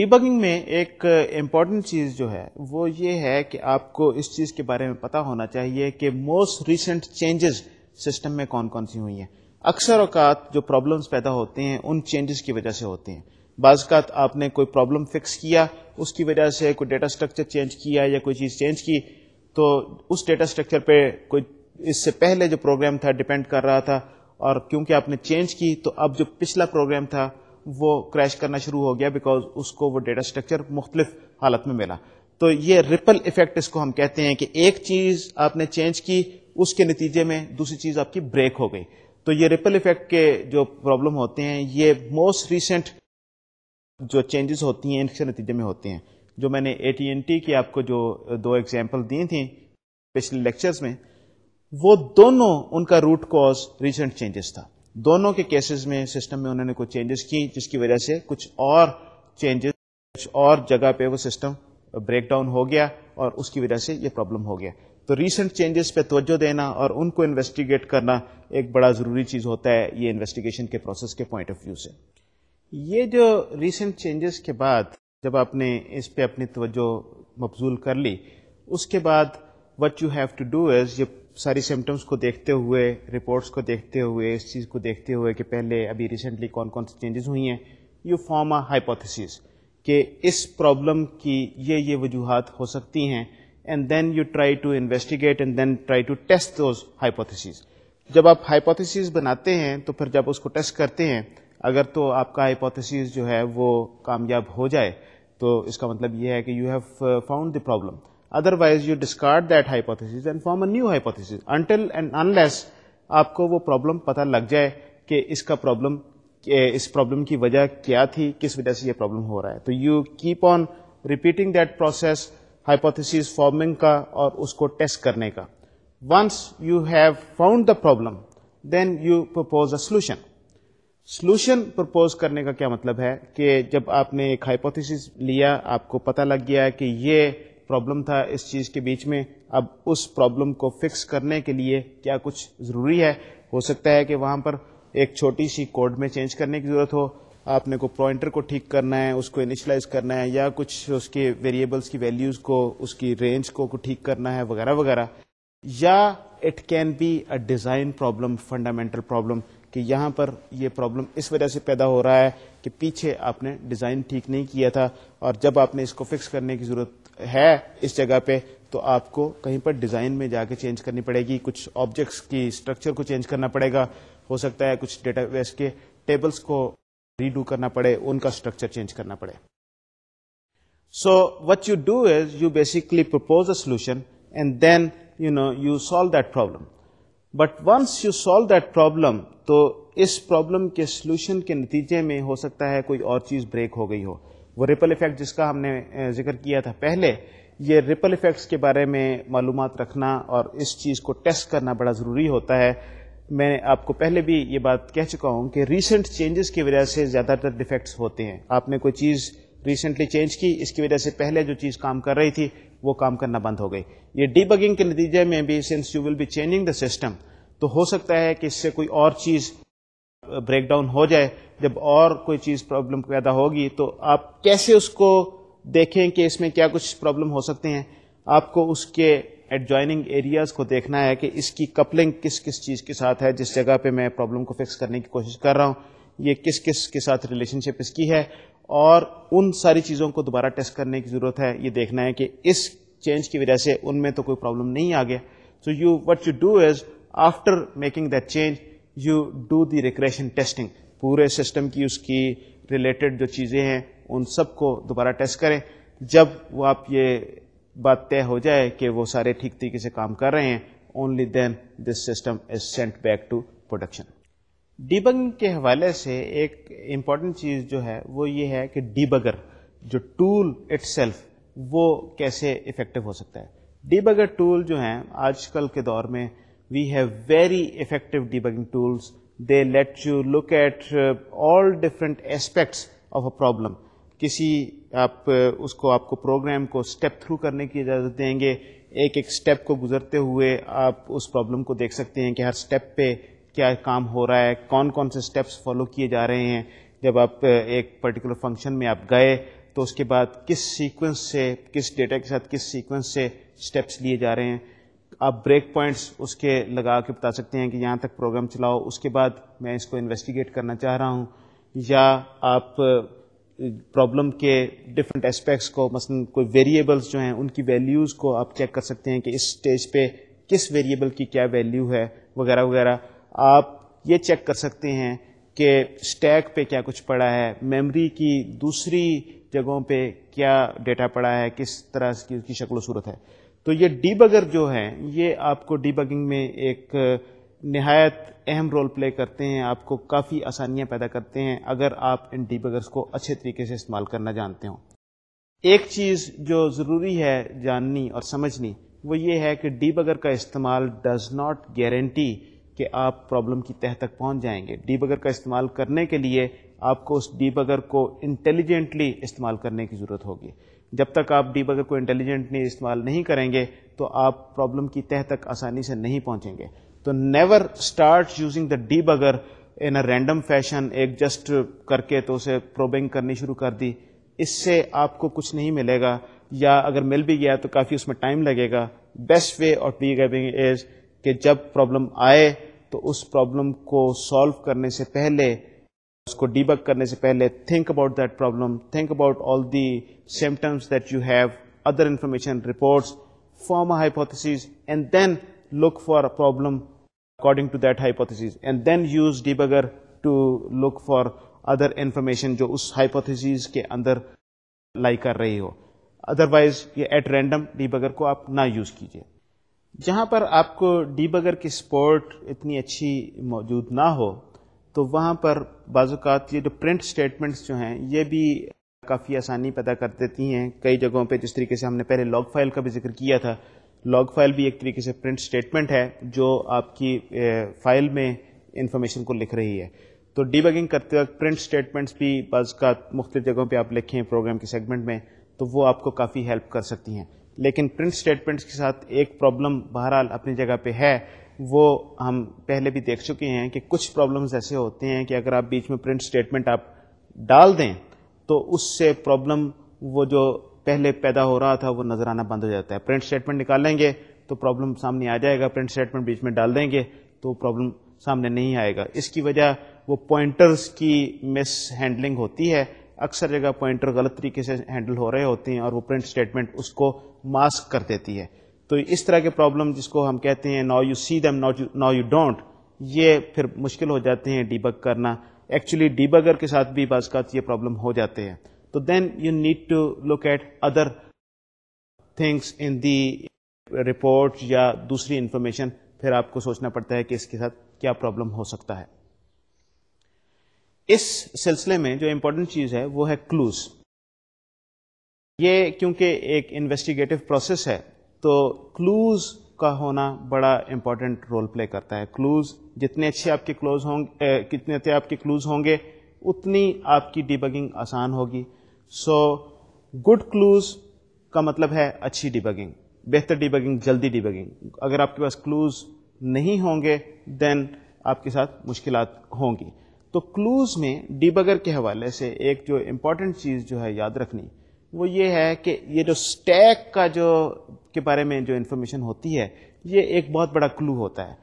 डिबगिंग में एक इम्पॉर्टेंट चीज़ जो है वो ये है कि आपको इस चीज़ के बारे में पता होना चाहिए कि मोस्ट रिसेंट चेंजेस सिस्टम में कौन कौन सी हुई हैं अक्सर अवकात जो प्रॉब्लम्स पैदा होते हैं उन चेंजेस की वजह से होते हैं बाज़ात आपने कोई प्रॉब्लम फिक्स किया उसकी वजह से कोई डेटा स्ट्रक्चर चेंज किया या कोई चीज़ चेंज की तो उस डेटा स्ट्रक्चर पे कोई इससे पहले जो प्रोग्राम था डिपेंड कर रहा था और क्योंकि आपने चेंज की तो अब जो पिछला प्रोग्राम था वो क्रैश करना शुरू हो गया बिकॉज उसको वो डेटा स्ट्रक्चर मुख्तलिफ हालत में मिला तो ये रिपल इफेक्ट इसको हम कहते हैं कि एक चीज़ आपने चेंज की उसके नतीजे में दूसरी चीज़ आपकी ब्रेक हो गई तो ये रिपल इफेक्ट के जो प्रॉब्लम होते हैं ये मोस्ट रिसेंट जो चेंजेस होती हैं इनके नतीजे में होते हैं जो मैंने ए टी की आपको जो दो एग्जाम्पल दी थी पिछले लेक्चर्स में वो दोनों उनका रूट कॉज रिसेंट चेंजेस था दोनों के केसेस में सिस्टम में उन्होंने कुछ चेंजेस की जिसकी वजह से कुछ और चेंजेस कुछ और जगह पे वो सिस्टम ब्रेक डाउन हो गया और उसकी वजह से ये प्रॉब्लम हो गया तो रीसेंट चेंजेस पे तवज्जो देना और उनको इन्वेस्टिगेट करना एक बड़ा ज़रूरी चीज़ होता है ये इन्वेस्टिगेशन के प्रोसेस के पॉइंट ऑफ व्यू से ये जो रिसेंट चेंजेस के बाद जब आपने इस पे अपनी तवज्जो मबजूल कर ली उसके बाद what you have to do is ये सारी सिम्टम्स को देखते हुए रिपोर्ट्स को देखते हुए इस चीज़ को देखते हुए कि पहले अभी रिसेंटली कौन कौन सी चेंजेस हुई हैं यू फॉर्म अ हाइपोथेसिस कि इस प्रॉब्लम की ये ये वजूहत हो सकती हैं and then you try to investigate and then try to test those hypothesis जब आप हाइपोथेसिस बनाते हैं तो फिर जब उसको टेस्ट करते हैं अगर तो आपका हाइपोथेसिस जो है वो कामयाब हो जाए तो इसका मतलब ये है कि you have found the problem otherwise you discard that hypothesis and form a new hypothesis until and unless आपको वो प्रॉब्लम पता लग जाए कि इसका प्रॉब्लम इस प्रॉब्लम की वजह क्या थी किस वजह से ये प्रॉब्लम हो रहा है तो you keep on repeating that process hypothesis forming का और उसको टेस्ट करने का once you have found the problem, then you propose a solution. Solution propose करने का क्या मतलब है कि जब आपने एक हाइपोथेसिस लिया आपको पता लग गया कि ये प्रॉब्लम था इस चीज़ के बीच में अब उस प्रॉब्लम को फिक्स करने के लिए क्या कुछ ज़रूरी है हो सकता है कि वहाँ पर एक छोटी सी कोड में चेंज करने की ज़रूरत हो आपने को पॉइंटर को ठीक करना है उसको इनिशलाइज करना है या कुछ उसके वेरिएबल्स की वैल्यूज़ को उसकी रेंज को, को ठीक करना है वगैरह वगैरह या it can be a design problem fundamental problem कि यहाँ पर ये प्रॉब्लम इस वजह से पैदा हो रहा है कि पीछे आपने डिज़ाइन ठीक नहीं किया था और जब आपने इसको फिक्स करने की ज़रूरत है इस जगह पे तो आपको कहीं पर डिज़ाइन में जाके चेंज करनी पड़ेगी कुछ ऑब्जेक्ट्स की स्ट्रक्चर को चेंज करना पड़ेगा हो सकता है कुछ डेटाबेस के टेबल्स को रीडू करना पड़े उनका स्ट्रक्चर चेंज करना पड़े so what you do is you basically propose a solution and then you know you solve that problem but once you solve that problem तो इस प्रॉब्लम के सोल्यूशन के नतीजे में हो सकता है कोई और चीज़ ब्रेक हो गई हो वो रिपल इफेक्ट जिसका हमने जिक्र किया था पहले ये रिपल इफेक्ट्स के बारे में मालूम रखना और इस चीज़ को टेस्ट करना बड़ा ज़रूरी होता है मैं आपको पहले भी ये बात कह चुका हूँ कि रीसेंट चेंजेस की वजह से ज़्यादातर डिफेक्ट्स होते हैं आपने कोई चीज़ रिसेंटली चेंज की इसकी वजह से पहले जो चीज़ काम कर रही थी वो काम करना बंद हो गई ये डीबगिंग के नतीजे में भी since you will be changing the system तो हो सकता है कि इससे कोई और चीज़ ब्रेकडाउन हो जाए जब और कोई चीज़ प्रॉब्लम पैदा होगी तो आप कैसे उसको देखें कि इसमें क्या कुछ प्रॉब्लम हो सकते हैं आपको उसके एडजॉइनिंग एरियाज़ को देखना है कि इसकी कपलिंग किस किस चीज़ के साथ है जिस जगह पे मैं प्रॉब्लम को फिक्स करने की कोशिश कर रहा हूँ ये किस किस के साथ रिलेशनशिप इसकी है और उन सारी चीज़ों को दोबारा टेस्ट करने की ज़रूरत है ये देखना है कि इस चेंज की वजह से उनमें तो कोई प्रॉब्लम नहीं आ गया so you what you do is after making that change you do the regression testing पूरे सिस्टम की उसकी रिलेटेड जो चीज़ें हैं उन सबको दोबारा टेस्ट करें जब वो आप ये बात तय हो जाए कि वो सारे ठीक तरीके से काम कर रहे हैं only then this system is sent back to production debugging के हवाले से एक इम्पॉर्टेंट चीज़ जो है वो ये है कि डिबगर जो टूल इट्सल्फ वो कैसे इफ़ेक्टिव हो सकता है डिबगर टूल जो हैं आजकल के दौर में we have very effective debugging tools they let you look at all different aspects of a problem किसी आप uh, उसको आपको प्रोग्राम को स्टेप थ्रू करने की इजाज़त देंगे एक एक स्टेप को गुजरते हुए आप उस प्रॉब्लम को देख सकते हैं कि हर स्टेप पे क्या काम हो रहा है कौन कौन से स्टेप्स फॉलो किए जा रहे हैं जब आप एक पर्टिकुलर फंक्शन में आप गए तो उसके बाद किस सीक्वेंस से किस डेटा के साथ किस सीक्वेंस से स्टेप्स लिए जा रहे हैं आप ब्रेक पॉइंट्स उसके लगा के बता सकते हैं कि यहाँ तक प्रोग्राम चलाओ उसके बाद मैं इसको इन्वेस्टिगेट करना चाह रहा हूँ या आप प्रॉब्लम के डिफरेंट एस्पेक्ट्स को मसलन कोई वेरिएबल्स जो हैं उनकी वैल्यूज़ को आप चेक कर सकते हैं कि इस स्टेज पे किस वेरिएबल की क्या वैल्यू है वगैरह वगैरह आप ये चेक कर सकते हैं कि स्टैक पे क्या कुछ पड़ा है मेमोरी की दूसरी जगहों पे क्या डेटा पड़ा है किस तरह की उसकी शक्ल सूरत है तो ये डीबगर जो है ये आपको डीबगिंग में एक नहायत अहम रोल प्ले करते हैं आपको काफ़ी आसानियाँ पैदा करते हैं अगर आप इन डीबगर्स को अच्छे तरीके से इस्तेमाल करना जानते हो एक चीज़ जो ज़रूरी है जाननी और समझनी वो ये है कि डीबगर का इस्तेमाल डज नॉट गारंटी कि आप प्रॉब्लम की तह तक पहुंच जाएंगे डीबगर का इस्तेमाल करने के लिए आपको उस डीबगर को इंटेलिजेंटली इस्तेमाल करने की ज़रूरत होगी जब तक आप डीबगर को इंटेलिजेंटली इस्तेमाल नहीं करेंगे तो आप प्रॉब्लम की तह तक आसानी से नहीं पहुंचेंगे तो never start using the debugger in a random fashion एक जस्ट करके तो उसे प्रोबिंग करनी शुरू कर दी इससे आपको कुछ नहीं मिलेगा या अगर मिल भी गया तो काफ़ी उसमें टाइम लगेगा best way of debugging is कि जब प्रॉब्लम आए तो उस प्रॉब्लम को सॉल्व करने से पहले उसको डीबक करने से पहले think about that problem think about all the symptoms that you have other information reports form a hypothesis and then look for a problem according to that hypothesis and then use debugger to look for other information जो उस hypothesis के अंदर लाई कर रही हो otherwise ये at random debugger को आप ना यूज कीजिए जहाँ पर आपको डीबगर की सपोर्ट इतनी अच्छी मौजूद ना हो तो वहाँ पर बाज़ात ये जो प्रिंट स्टेटमेंट्स जो हैं ये भी काफ़ी आसानी पता कर देती हैं कई जगहों पे जिस तरीके से हमने पहले लॉग फाइल का भी जिक्र किया था लॉग फाइल भी एक तरीके से प्रिंट स्टेटमेंट है जो आपकी फाइल में इंफॉर्मेशन को लिख रही है तो डीबगिंग करते वक्त प्रिंट स्टेटमेंट्स भी बाज़ात मुख्तु जगहों पर आप लिखें प्रोग्राम के सेगमेंट में तो वो आपको काफ़ी हेल्प कर सकती हैं लेकिन प्रिंट स्टेटमेंट्स के साथ एक प्रॉब्लम बहरहाल अपनी जगह पे है वो हम पहले भी देख चुके हैं कि कुछ प्रॉब्लम्स ऐसे होते हैं कि अगर आप बीच में प्रिंट स्टेटमेंट आप डाल दें तो उससे प्रॉब्लम वो जो पहले पैदा हो रहा था वो नजर आना बंद हो जाता है प्रिंट स्टेटमेंट निकालेंगे तो प्रॉब्लम सामने आ जाएगा प्रिंट स्टेटमेंट बीच में डाल देंगे तो प्रॉब्लम सामने नहीं आएगा इसकी वजह वो पॉइंटर्स की मिस हैंडलिंग होती है अक्सर जगह पॉइंटर गलत तरीके से हैंडल हो रहे होते हैं और वो प्रिंट स्टेटमेंट उसको मास्क कर देती है तो इस तरह के प्रॉब्लम जिसको हम कहते हैं now you see them now you don't ये फिर मुश्किल हो जाते हैं डीबग करना एक्चुअली डीबगर के साथ भी बाज़ात ये प्रॉब्लम हो जाते हैं तो then you need to look at other things in the report या दूसरी इन्फॉर्मेशन फिर आपको सोचना पड़ता है कि इसके साथ क्या प्रॉब्लम हो सकता है इस सिलसिले में जो इम्पोर्टेंट चीज़ है वो है क्लूज ये क्योंकि एक इन्वेस्टिगेटिव प्रोसेस है तो क्लूज का होना बड़ा इंपॉर्टेंट रोल प्ले करता है क्लूज जितने अच्छे आपके क्लोज होंगे कितने अच्छे आपके क्लूज होंगे उतनी आपकी डिबगिंग आसान होगी सो गुड क्लूज का मतलब है अच्छी डिबगिंग बेहतर डिबगिंग जल्दी डिबगिंग अगर आपके पास क्लूज नहीं होंगे देन आपके साथ मुश्किल होंगी तो क्लूज में डिबगर के हवाले से एक जो इम्पोर्टेंट चीज़ जो है याद रखनी वो ये है कि ये जो स्टैक का जो के बारे में जो इन्फॉर्मेशन होती है ये एक बहुत बड़ा क्लू होता है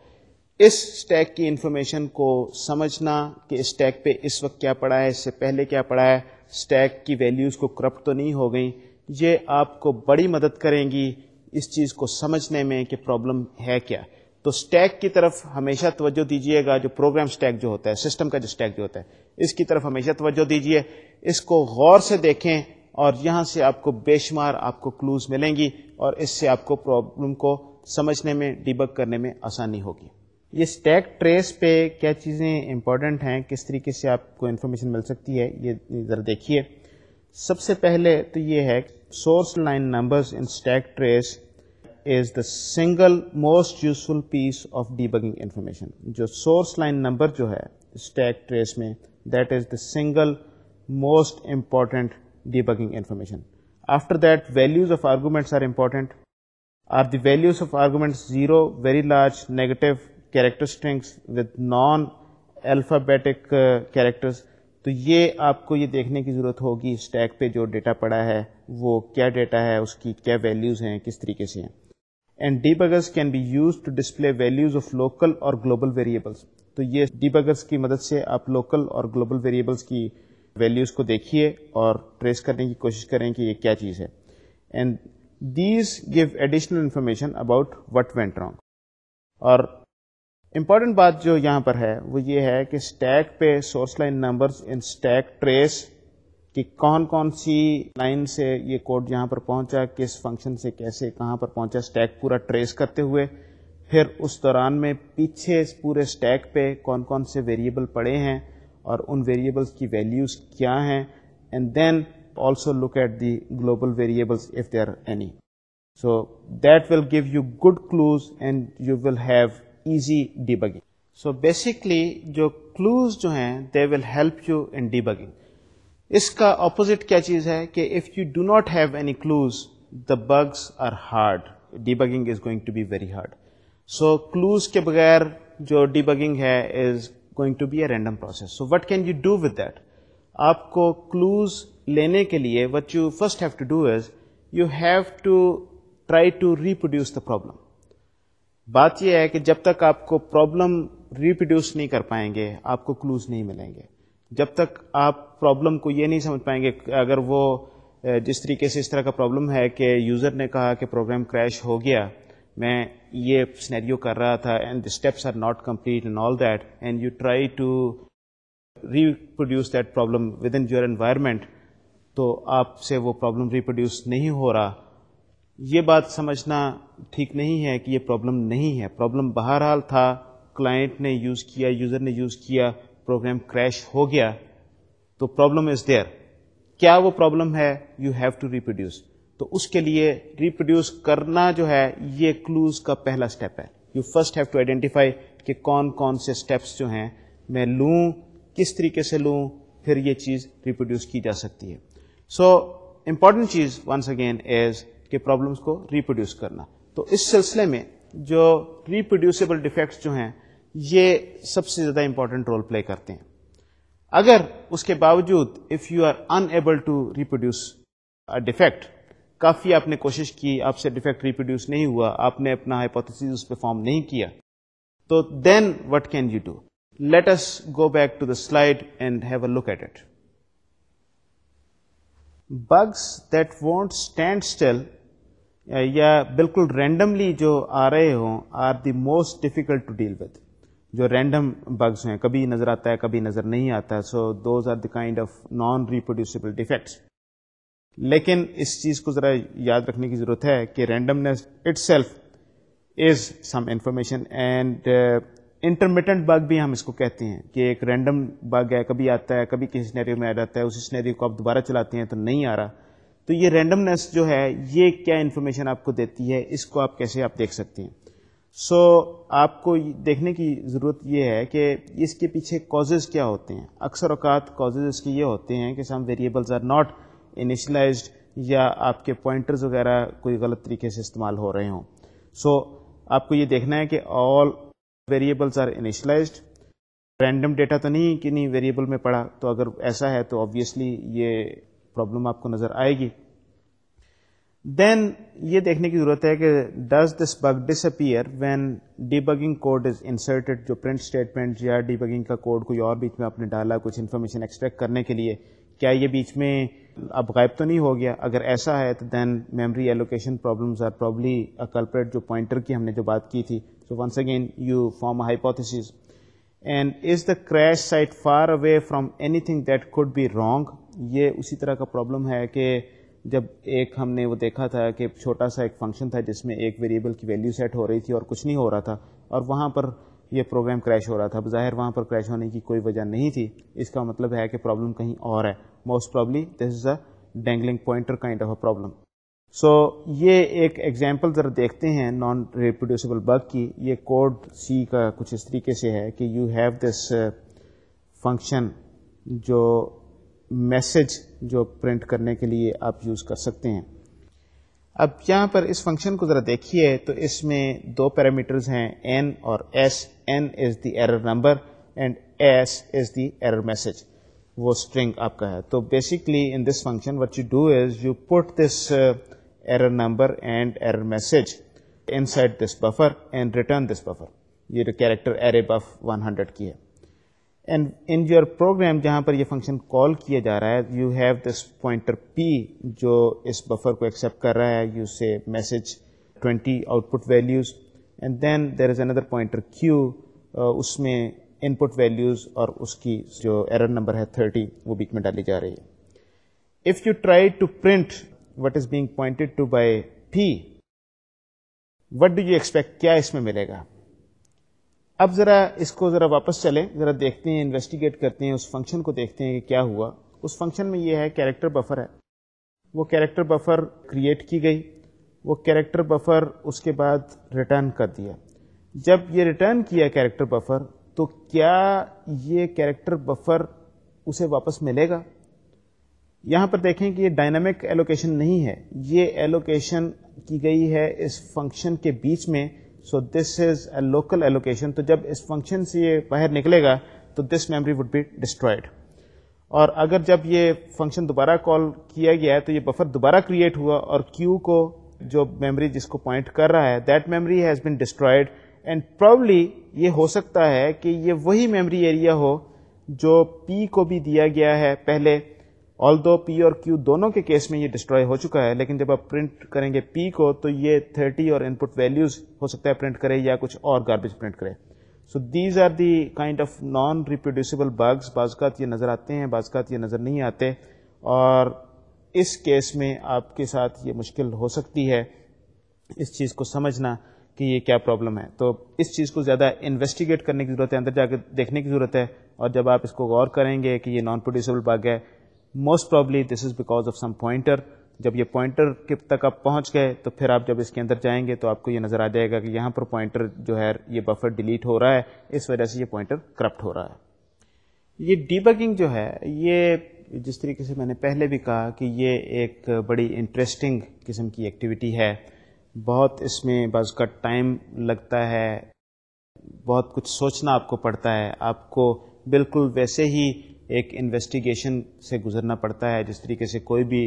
इस स्टैक की इन्फॉर्मेशन को समझना कि स्टैक पे इस वक्त क्या पड़ा है इससे पहले क्या पड़ा है स्टैक की वैल्यूज़ को करप्ट तो नहीं हो गई ये आपको बड़ी मदद करेंगी इस चीज़ को समझने में कि प्रॉब्लम है क्या तो स्टैक की तरफ हमेशा तवज्जो दीजिएगा जो प्रोग्राम स्टैक जो होता है सिस्टम का जो स्टैक जो होता है इसकी तरफ हमेशा तवज्जो दीजिए इसको गौर से देखें और यहाँ से आपको बेशुमार आपको क्लूज मिलेंगी और इससे आपको प्रॉब्लम को समझने में डिबक करने में आसानी होगी ये स्टैक ट्रेस पे क्या चीज़ें इंपॉर्टेंट हैं किस तरीके से आपको इन्फॉर्मेशन मिल सकती है ये ज़रा देखिए सबसे पहले तो ये है source line numbers in stack trace is the single most useful piece of debugging information. जो source line number जो है stack trace में that is the single most important debugging information. After that values of arguments are important. Are the values of arguments 0 very large negative character strings with non alphabetic uh, characters तो ये आपको ये देखने की ज़रूरत होगी stack पे जो डेटा पड़ा है वो क्या डेटा है उसकी क्या वैल्यूज़ हैं किस तरीके से हैं and debuggers can be used to display values of local or global variables. तो ये debuggers की मदद से आप local और global variables की values को देखिए और trace करने की कोशिश करें कि ये क्या चीज़ है and these give additional information about what went wrong. और इम्पॉर्टेंट बात जो यहाँ पर है वो ये है कि स्टैक पे source line numbers in stack trace कि कौन कौन सी लाइन से ये कोड यहाँ पर पहुँचा किस फंक्शन से कैसे कहाँ पर पहुँचा स्टैक पूरा ट्रेस करते हुए फिर उस दौरान में पीछे इस पूरे स्टैक पे कौन कौन से वेरिएबल पड़े हैं और उन वेरिएबल्स की वैल्यूज़ क्या हैं and then also look at the global variables if there are any. So that will give you good clues and you will have easy debugging. So basically जो clues जो हैं they will help you in debugging. इसका opposite क्या चीज़ है कि if you do not have any clues the bugs are hard debugging is going to be very hard so clues के बगैर जो डीबगिंग है is going to be a random process so what can you do with that आपको clues लेने के लिए what you first have to do is you have to try to reproduce the problem बात यह है कि जब तक आपको प्रॉब्लम रिप्रोड्यूस नहीं कर पाएंगे आपको क्लूज नहीं मिलेंगे जब तक आप प्रॉब्लम को ये नहीं समझ पाएंगे अगर वो जिस तरीके से इस तरह का प्रॉब्लम है कि यूज़र ने कहा कि प्रोग्राम क्रैश हो गया मैं ये स्नैरियो कर रहा था and the steps are not complete and all that and you try to reproduce that problem within your environment तो आपसे वो प्रॉब्लम रिप्रोड्यूस नहीं हो रहा ये बात समझना ठीक नहीं है कि ये प्रॉब्लम नहीं है प्रॉब्लम बहरहाल था क्लाइंट ने यूज़ किया यूज़र ने यूज़ किया प्रोग्राम क्रैश हो गया तो प्रॉब्लम इज देयर क्या वो प्रॉब्लम है यू हैव टू रिप्रोड्यूस तो उसके लिए रिप्रोड्यूस करना जो है ये क्लूज का पहला स्टेप है you first have to identify कि कौन कौन से स्टेप्स जो हैं मैं लूँ किस तरीके से लूँ फिर ये चीज़ रिप्रोड्यूस की जा सकती है सो इम्पॉर्टेंट चीज़ वंस अगेन इज कि प्रॉब्लम्स को रिप्रोड्यूस करना तो इस सिलसिले में जो रिप्रोड्यूसेबल डिफेक्ट्स जो हैं ये सबसे ज्यादा इंपॉर्टेंट रोल प्ले करते हैं अगर उसके बावजूद if you are unable to reproduce a defect काफ़ी आपने कोशिश की आपसे डिफेक्ट रिप्रोड्यूस नहीं हुआ आपने अपना हाइपोथेसिस उस पर फॉर्म नहीं किया तो then what can you do let us go back to the slide and have a look at it. Bugs that won't stand still या बिल्कुल रैंडमली जो आ रहे हों are the most difficult to deal with जो random bugs हैं कभी नज़र आता है कभी नज़र नहीं आता है so those are the kind of non reproducible defects लेकिन इस चीज़ को ज़रा याद रखने की ज़रूरत है कि randomness itself is some information and intermittent bug भी हम इसको कहते हैं कि एक रैंडम बग है कभी आता है कभी किसी स्नैरियो में आ जाता है उसी स्नैरियो को आप दोबारा चलाते हैं तो नहीं आ रहा तो ये रैंडमनेस जो है ये क्या इन्फॉर्मेशन आपको देती है इसको आप कैसे आप देख सकते हैं सो so, आपको देखने की ज़रूरत ये है कि इसके पीछे कॉजेज़ क्या होते हैं अक्सर अवकात कॉजेज़ इसके ये होते हैं कि some variables are not initialize या आपके पॉइंटर्स वगैरह कोई गलत तरीके से इस्तेमाल हो रहे हों सो so, आपको ये देखना है कि all variables are initialize random data तो नहीं कि नहीं वेरिएबल में पड़ा तो अगर ऐसा है तो ऑब्वियसली ये प्रॉब्लम आपको नज़र आएगी देन ये देखने की ज़रूरत है कि does this bug disappear when debugging code is inserted जो प्रिंट स्टेटमेंट या डीबगिंग का कोड कोई और बीच में आपने डाला कुछ इन्फॉर्मेशन एक्सट्रैक्ट करने के लिए क्या ये बीच में अब गायब तो नहीं हो गया अगर ऐसा है तो then memory allocation problems are probably a culprit जो पॉइंटर की हमने जो बात की थी so once again you form hypothesis and is the crash site far away from anything that could be wrong ये उसी तरह का प्रॉब्लम है कि जब एक हमने वो देखा था कि छोटा सा एक फंक्शन था जिसमें एक वेरिएबल की वैल्यू सेट हो रही थी और कुछ नहीं हो रहा था और वहाँ पर ये प्रोग्राम क्रैश हो रहा था ज़ाहिर वहाँ पर क्रैश होने की कोई वजह नहीं थी इसका मतलब है कि प्रॉब्लम कहीं और है most probably this is a dangling pointer kind of a problem so ये एक एग्जाम्पल ज़रा देखते हैं नॉन रिप्रोड्यूसिबल बग की ये कोड सी का कुछ इस तरीके से है कि यू हैव दिस फंक्शन जो मैसेज जो प्रिंट करने के लिए आप यूज़ कर सकते हैं अब यहाँ पर इस फंक्शन को ज़रा देखिए तो इसमें दो पैरामीटर्स हैं एन और s n is the error number and s is the error message वो स्ट्रिंग आपका है तो basically in this function what you do is you put this error number and error message inside this buffer and return this buffer ये character array buff 100 की है and in your programme जहाँ पर ये function call किया जा रहा है you have this pointer p जो इस बफर को एक्सेप्ट कर रहा है यू से message 20 output values and then there is another pointer q उसमें इनपुट वैल्यूज़ और उसकी जो एरर नंबर है 30 वो बीच में डाली जा रही है if you try to print what is being pointed to by p what do you expect क्या इसमें मिलेगा अब ज़रा इसको ज़रा वापस चलें ज़रा देखते हैं इन्वेस्टिगेट करते हैं उस फंक्शन को देखते हैं कि क्या हुआ उस फंक्शन में ये है कैरेक्टर बफर है वो कैरेक्टर बफर क्रिएट की गई वो कैरेक्टर बफर उसके बाद रिटर्न कर दिया जब ये रिटर्न किया कैरेक्टर बफर तो क्या ये कैरेक्टर बफर उसे वापस मिलेगा यहाँ पर देखें कि ये डायनामिक एलोकेशन नहीं है ये एलोकेशन की गई है इस फंक्शन के बीच में so this is a local allocation तो जब इस फंक्शन से ये बाहर निकलेगा तो this memory would be destroyed और अगर जब ये फंक्शन दोबारा कॉल किया गया है तो ये बफर दोबारा क्रिएट हुआ और क्यू को जो मेमोरी जिसको पॉइंट कर रहा है that memory has been destroyed and probably ये हो सकता है कि ये वही मेमोरी एरिया हो जो पी को भी दिया गया है पहले ऑल दो पी और क्यू दोनों के केस में ये डिस्ट्रॉय हो चुका है लेकिन जब आप प्रिंट करेंगे पी को तो ये 30 और इनपुट वैल्यूज हो सकता है प्रिंट करे या कुछ और गार्बेज प्रिंट करे so these are the kind of non reproducible bugs बाज़ात ये नज़र आते हैं बाज़ात तो ये नज़र नहीं आते और इस केस में आपके साथ ये मुश्किल हो सकती है इस चीज़ को समझना कि ये क्या प्रॉब्लम है तो इस चीज़ को ज़्यादा इन्वेस्टिगेट करने की ज़रूरत है अंदर जाकर देखने की ज़रूरत है और जब आप इसको गौर करेंगे कि ये नॉन प्रोड्यूसेबल बग है most probably this is because of some pointer जब ये पॉइंटर के तक आप पहुंच गए तो फिर आप जब इसके अंदर जाएंगे तो आपको ये नज़र आ जाएगा कि यहाँ पर पॉइंटर जो है ये बफर डिलीट हो रहा है इस वजह से ये पॉइंटर करप्ट हो रहा है ये डीबगिंग जो है ये जिस तरीके से मैंने पहले भी कहा कि ये एक बड़ी इंटरेस्टिंग किस्म की एक्टिविटी है बहुत इसमें बस का टाइम लगता है बहुत कुछ सोचना आपको पड़ता है आपको बिल्कुल वैसे ही एक इन्वेस्टिगेशन से गुजरना पड़ता है जिस तरीके से कोई भी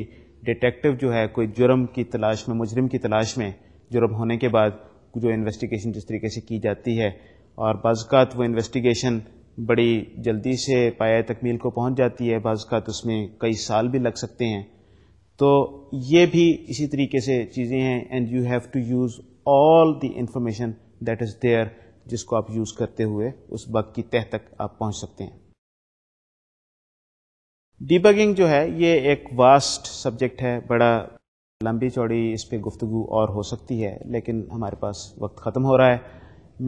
डिटेक्टिव जो है कोई जुर्म की तलाश में मुजरिम की तलाश में जुर्म होने के बाद जो इन्वेस्टिगेशन जिस तरीके से की जाती है और बाज़ात वो इन्वेस्टिगेशन बड़ी जल्दी से पाया तकमील को पहुंच जाती है बाज़ात उसमें कई साल भी लग सकते हैं तो ये भी इसी तरीके से चीज़ें हैं and you have to use all the information that is there जिसको आप यूज़ करते हुए उस वक्त की तह तक आप पहुंच सकते हैं डिबगिंग जो है ये एक वास्ट सब्जेक्ट है बड़ा लंबी चौड़ी इस पर गुफ्तु और हो सकती है लेकिन हमारे पास वक्त ख़त्म हो रहा है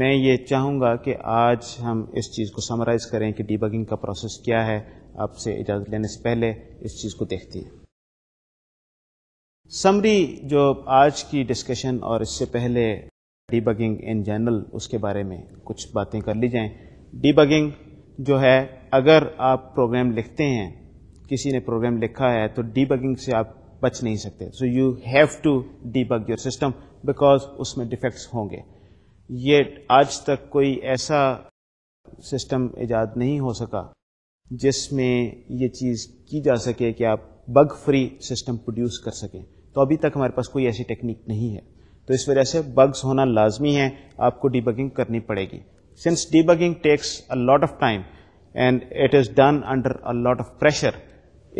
मैं ये चाहूँगा कि आज हम इस चीज़ को समराइज़ करें कि डिबगिंग का प्रोसेस क्या है आपसे इजाज़त लेने से पहले इस चीज़ को देखती है समरी जो आज की डिस्कशन और इससे पहले डिबगिंग इन जनरल उसके बारे में कुछ बातें कर ली जाएं डिबगिंग जो है अगर आप प्रोग्राम लिखते हैं किसी ने प्रोग्राम लिखा है तो डीबगिंग से आप बच नहीं सकते so you have to debug your system because उसमें डिफेक्ट्स होंगे ये आज तक कोई ऐसा सिस्टम इजाद नहीं हो सका जिसमें ये चीज़ की जा सके कि आप बग फ्री सिस्टम प्रोड्यूस कर सकें तो अभी तक हमारे पास कोई ऐसी टेक्निक नहीं है तो इस वजह से बग्स होना लाजमी है आपको डीबगिंग करनी पड़ेगी since debugging takes a lot of time and it is done under a lot of pressure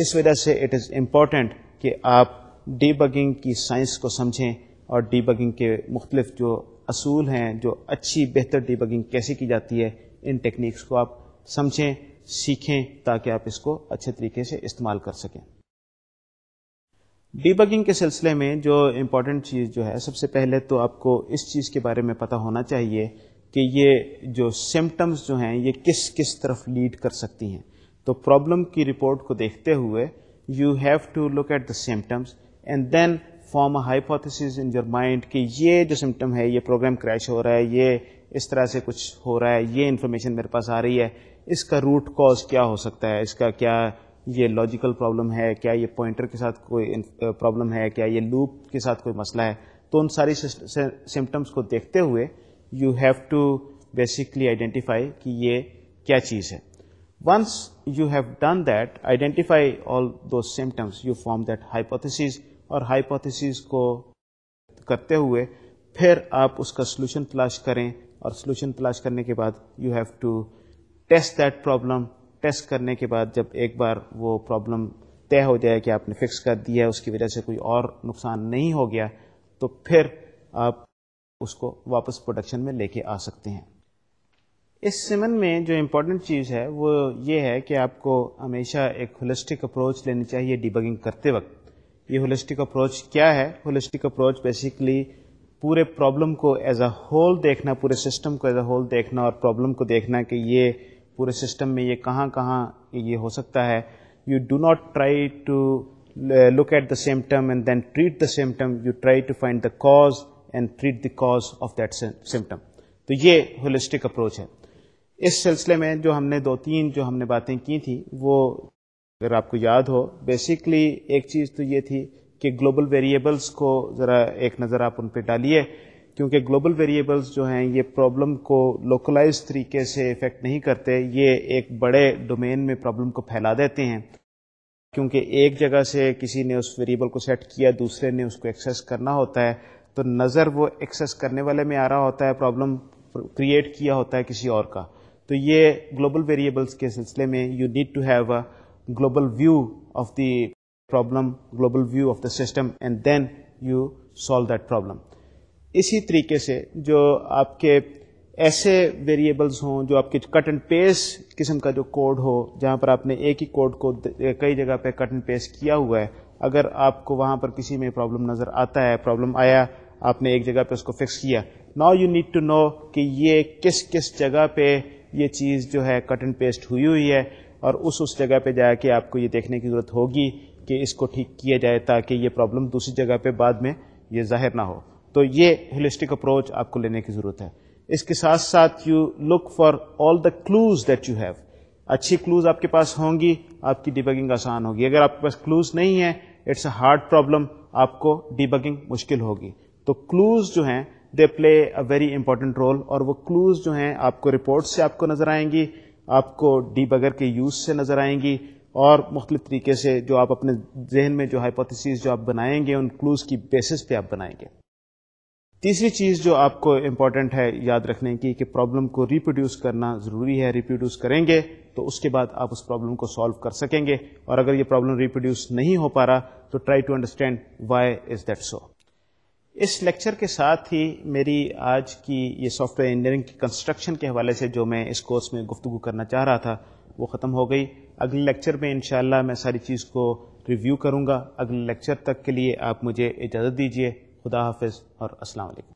इस वजह से इट इज़ इम्पॉर्टेंट कि आप डीबगिंग की साइंस को समझें और डीबगिंग के मुख्तलिफ जो असूल हैं जो अच्छी बेहतर डीबगिंग कैसे की जाती है इन टेक्निक्स को आप समझें सीखें ताकि आप इसको अच्छे तरीके से इस्तेमाल कर सकें डीबगिंग के सिलसिले में जो इम्पोर्टेंट चीज़ जो है सबसे पहले तो आपको इस चीज़ के बारे में पता होना चाहिए कि ये जो सिम्टम्स जो हैं ये किस किस तरफ लीड कर सकती हैं तो प्रॉब्लम की रिपोर्ट को देखते हुए you have to look at the symptoms and then form a hypothesis in your mind कि ये जो सिम्टम है ये प्रोग्राम क्रैश हो रहा है ये इस तरह से कुछ हो रहा है ये इन्फॉर्मेशन मेरे पास आ रही है इसका रूट कॉज क्या हो सकता है इसका क्या ये लॉजिकल प्रॉब्लम है क्या ये पॉइंटर के साथ कोई प्रॉब्लम uh, है क्या ये लूप के साथ कोई मसला है तो उन सारी सिम्टम्स को देखते हुए you have to basically identify कि ये क्या चीज़ है Once you have done that, identify all those symptoms, you form that hypothesis और हाइपोथेसिस को करते हुए फिर आप उसका सोल्यूशन तलाश करें और सोल्यूशन तलाश करने के बाद you have to test that problem test करने के बाद जब एक बार वो प्रॉब्लम तय हो जाए कि आपने फिक्स कर दिया है उसकी वजह से कोई और नुकसान नहीं हो गया तो फिर आप उसको वापस प्रोडक्शन में लेके आ सकते हैं इस सिमन में जो इम्पोर्टेंट चीज़ है वो ये है कि आपको हमेशा एक होलिस्टिक अप्रोच लेनी चाहिए डिबगिंग करते वक्त ये होलिस्टिक अप्रोच क्या है होलिस्टिक अप्रोच बेसिकली पूरे प्रॉब्लम को एज अ होल देखना पूरे सिस्टम को एज अ होल देखना और प्रॉब्लम को देखना कि ये पूरे सिस्टम में ये कहाँ कहाँ ये हो सकता है you do not try to look at the symptom and then treat the symptom you try to find the cause and treat the cause of that symptom तो ये होलिस्टिक अप्रोच है इस सिलसिले में जो हमने दो तीन जो हमने बातें की थी वो अगर आपको याद हो बेसिकली एक चीज़ तो ये थी कि ग्लोबल वेरिएबल्स को ज़रा एक नज़र आप उन पर डालिए क्योंकि ग्लोबल वेरिएबल्स जो हैं ये प्रॉब्लम को लोकलाइज तरीके से इफ़ेक्ट नहीं करते ये एक बड़े डोमेन में प्रॉब्लम को फैला देते हैं क्योंकि एक जगह से किसी ने उस वेरिएबल को सेट किया दूसरे ने उसको एक्सेस करना होता है तो नज़र वो एक्सेस करने वाले में आ रहा होता है प्रॉब्लम क्रिएट किया होता है किसी और का तो ये ग्लोबल वेरिएबल्स के सिलसिले में you need to have a global view of the problem global view of the system and then you solve that problem इसी तरीके से जो आपके ऐसे वेरिएबल्स हों जो आपके कट एंड पेस किस्म का जो कोड हो जहाँ पर आपने एक ही कोड को कई जगह पे कट एंड पेस किया हुआ है अगर आपको वहाँ पर किसी में प्रॉब्लम नज़र आता है प्रॉब्लम आया आपने एक जगह पे उसको फिक्स किया now you need to know कि ये किस किस जगह पे ये चीज़ जो है कट एंड पेस्ट हुई हुई है और उस उस जगह पे जाके आपको ये देखने की ज़रूरत होगी कि इसको ठीक किया जाए ताकि ये प्रॉब्लम दूसरी जगह पे बाद में ये ज़ाहिर ना हो तो ये होलिस्टिक अप्रोच आपको लेने की ज़रूरत है इसके साथ साथ you look for all the clues that you have अच्छी क्लूज आपके पास होंगी आपकी डिबगिंग आसान होगी अगर आपके पास क्लूज नहीं है इट्स अ हार्ड प्रॉब्लम आपको डिबगिंग मुश्किल होगी तो क्लूज जो हैं they play a very important role और वो क्लूज जो हैं आपको रिपोर्ट से आपको नज़र आएंगी आपको डी बगर के यूज़ से नज़र आएंगी और मुख्तलि तरीके से जो आप अपने जहन में जो हाइपोथेसिस जो आप बनाएंगे उन क्लूज़ की बेसिस पे आप बनाएंगे तीसरी चीज़ जो आपको इम्पॉर्टेंट है याद रखने की कि प्रॉब्लम को रिप्रोड्यूस करना ज़रूरी है रिप्रोड्यूस करेंगे तो उसके बाद आप उस प्रॉब्लम को सॉल्व कर सकेंगे और अगर ये प्रॉब्लम रिप्रोड्यूस नहीं हो पा रहा तो try to understand why is that so इस लेक्चर के साथ ही मेरी आज की ये सॉफ्टवेयर इंजीनियरिंग की कंस्ट्रक्शन के हवाले से जो मैं इस कोर्स में गुफ्तु करना चाह रहा था वो ख़त्म हो गई अगले लेक्चर में इन मैं सारी चीज़ को रिव्यू करूँगा अगले लेक्चर तक के लिए आप मुझे इजाज़त दीजिए खुदा हाफिज़ और असलकम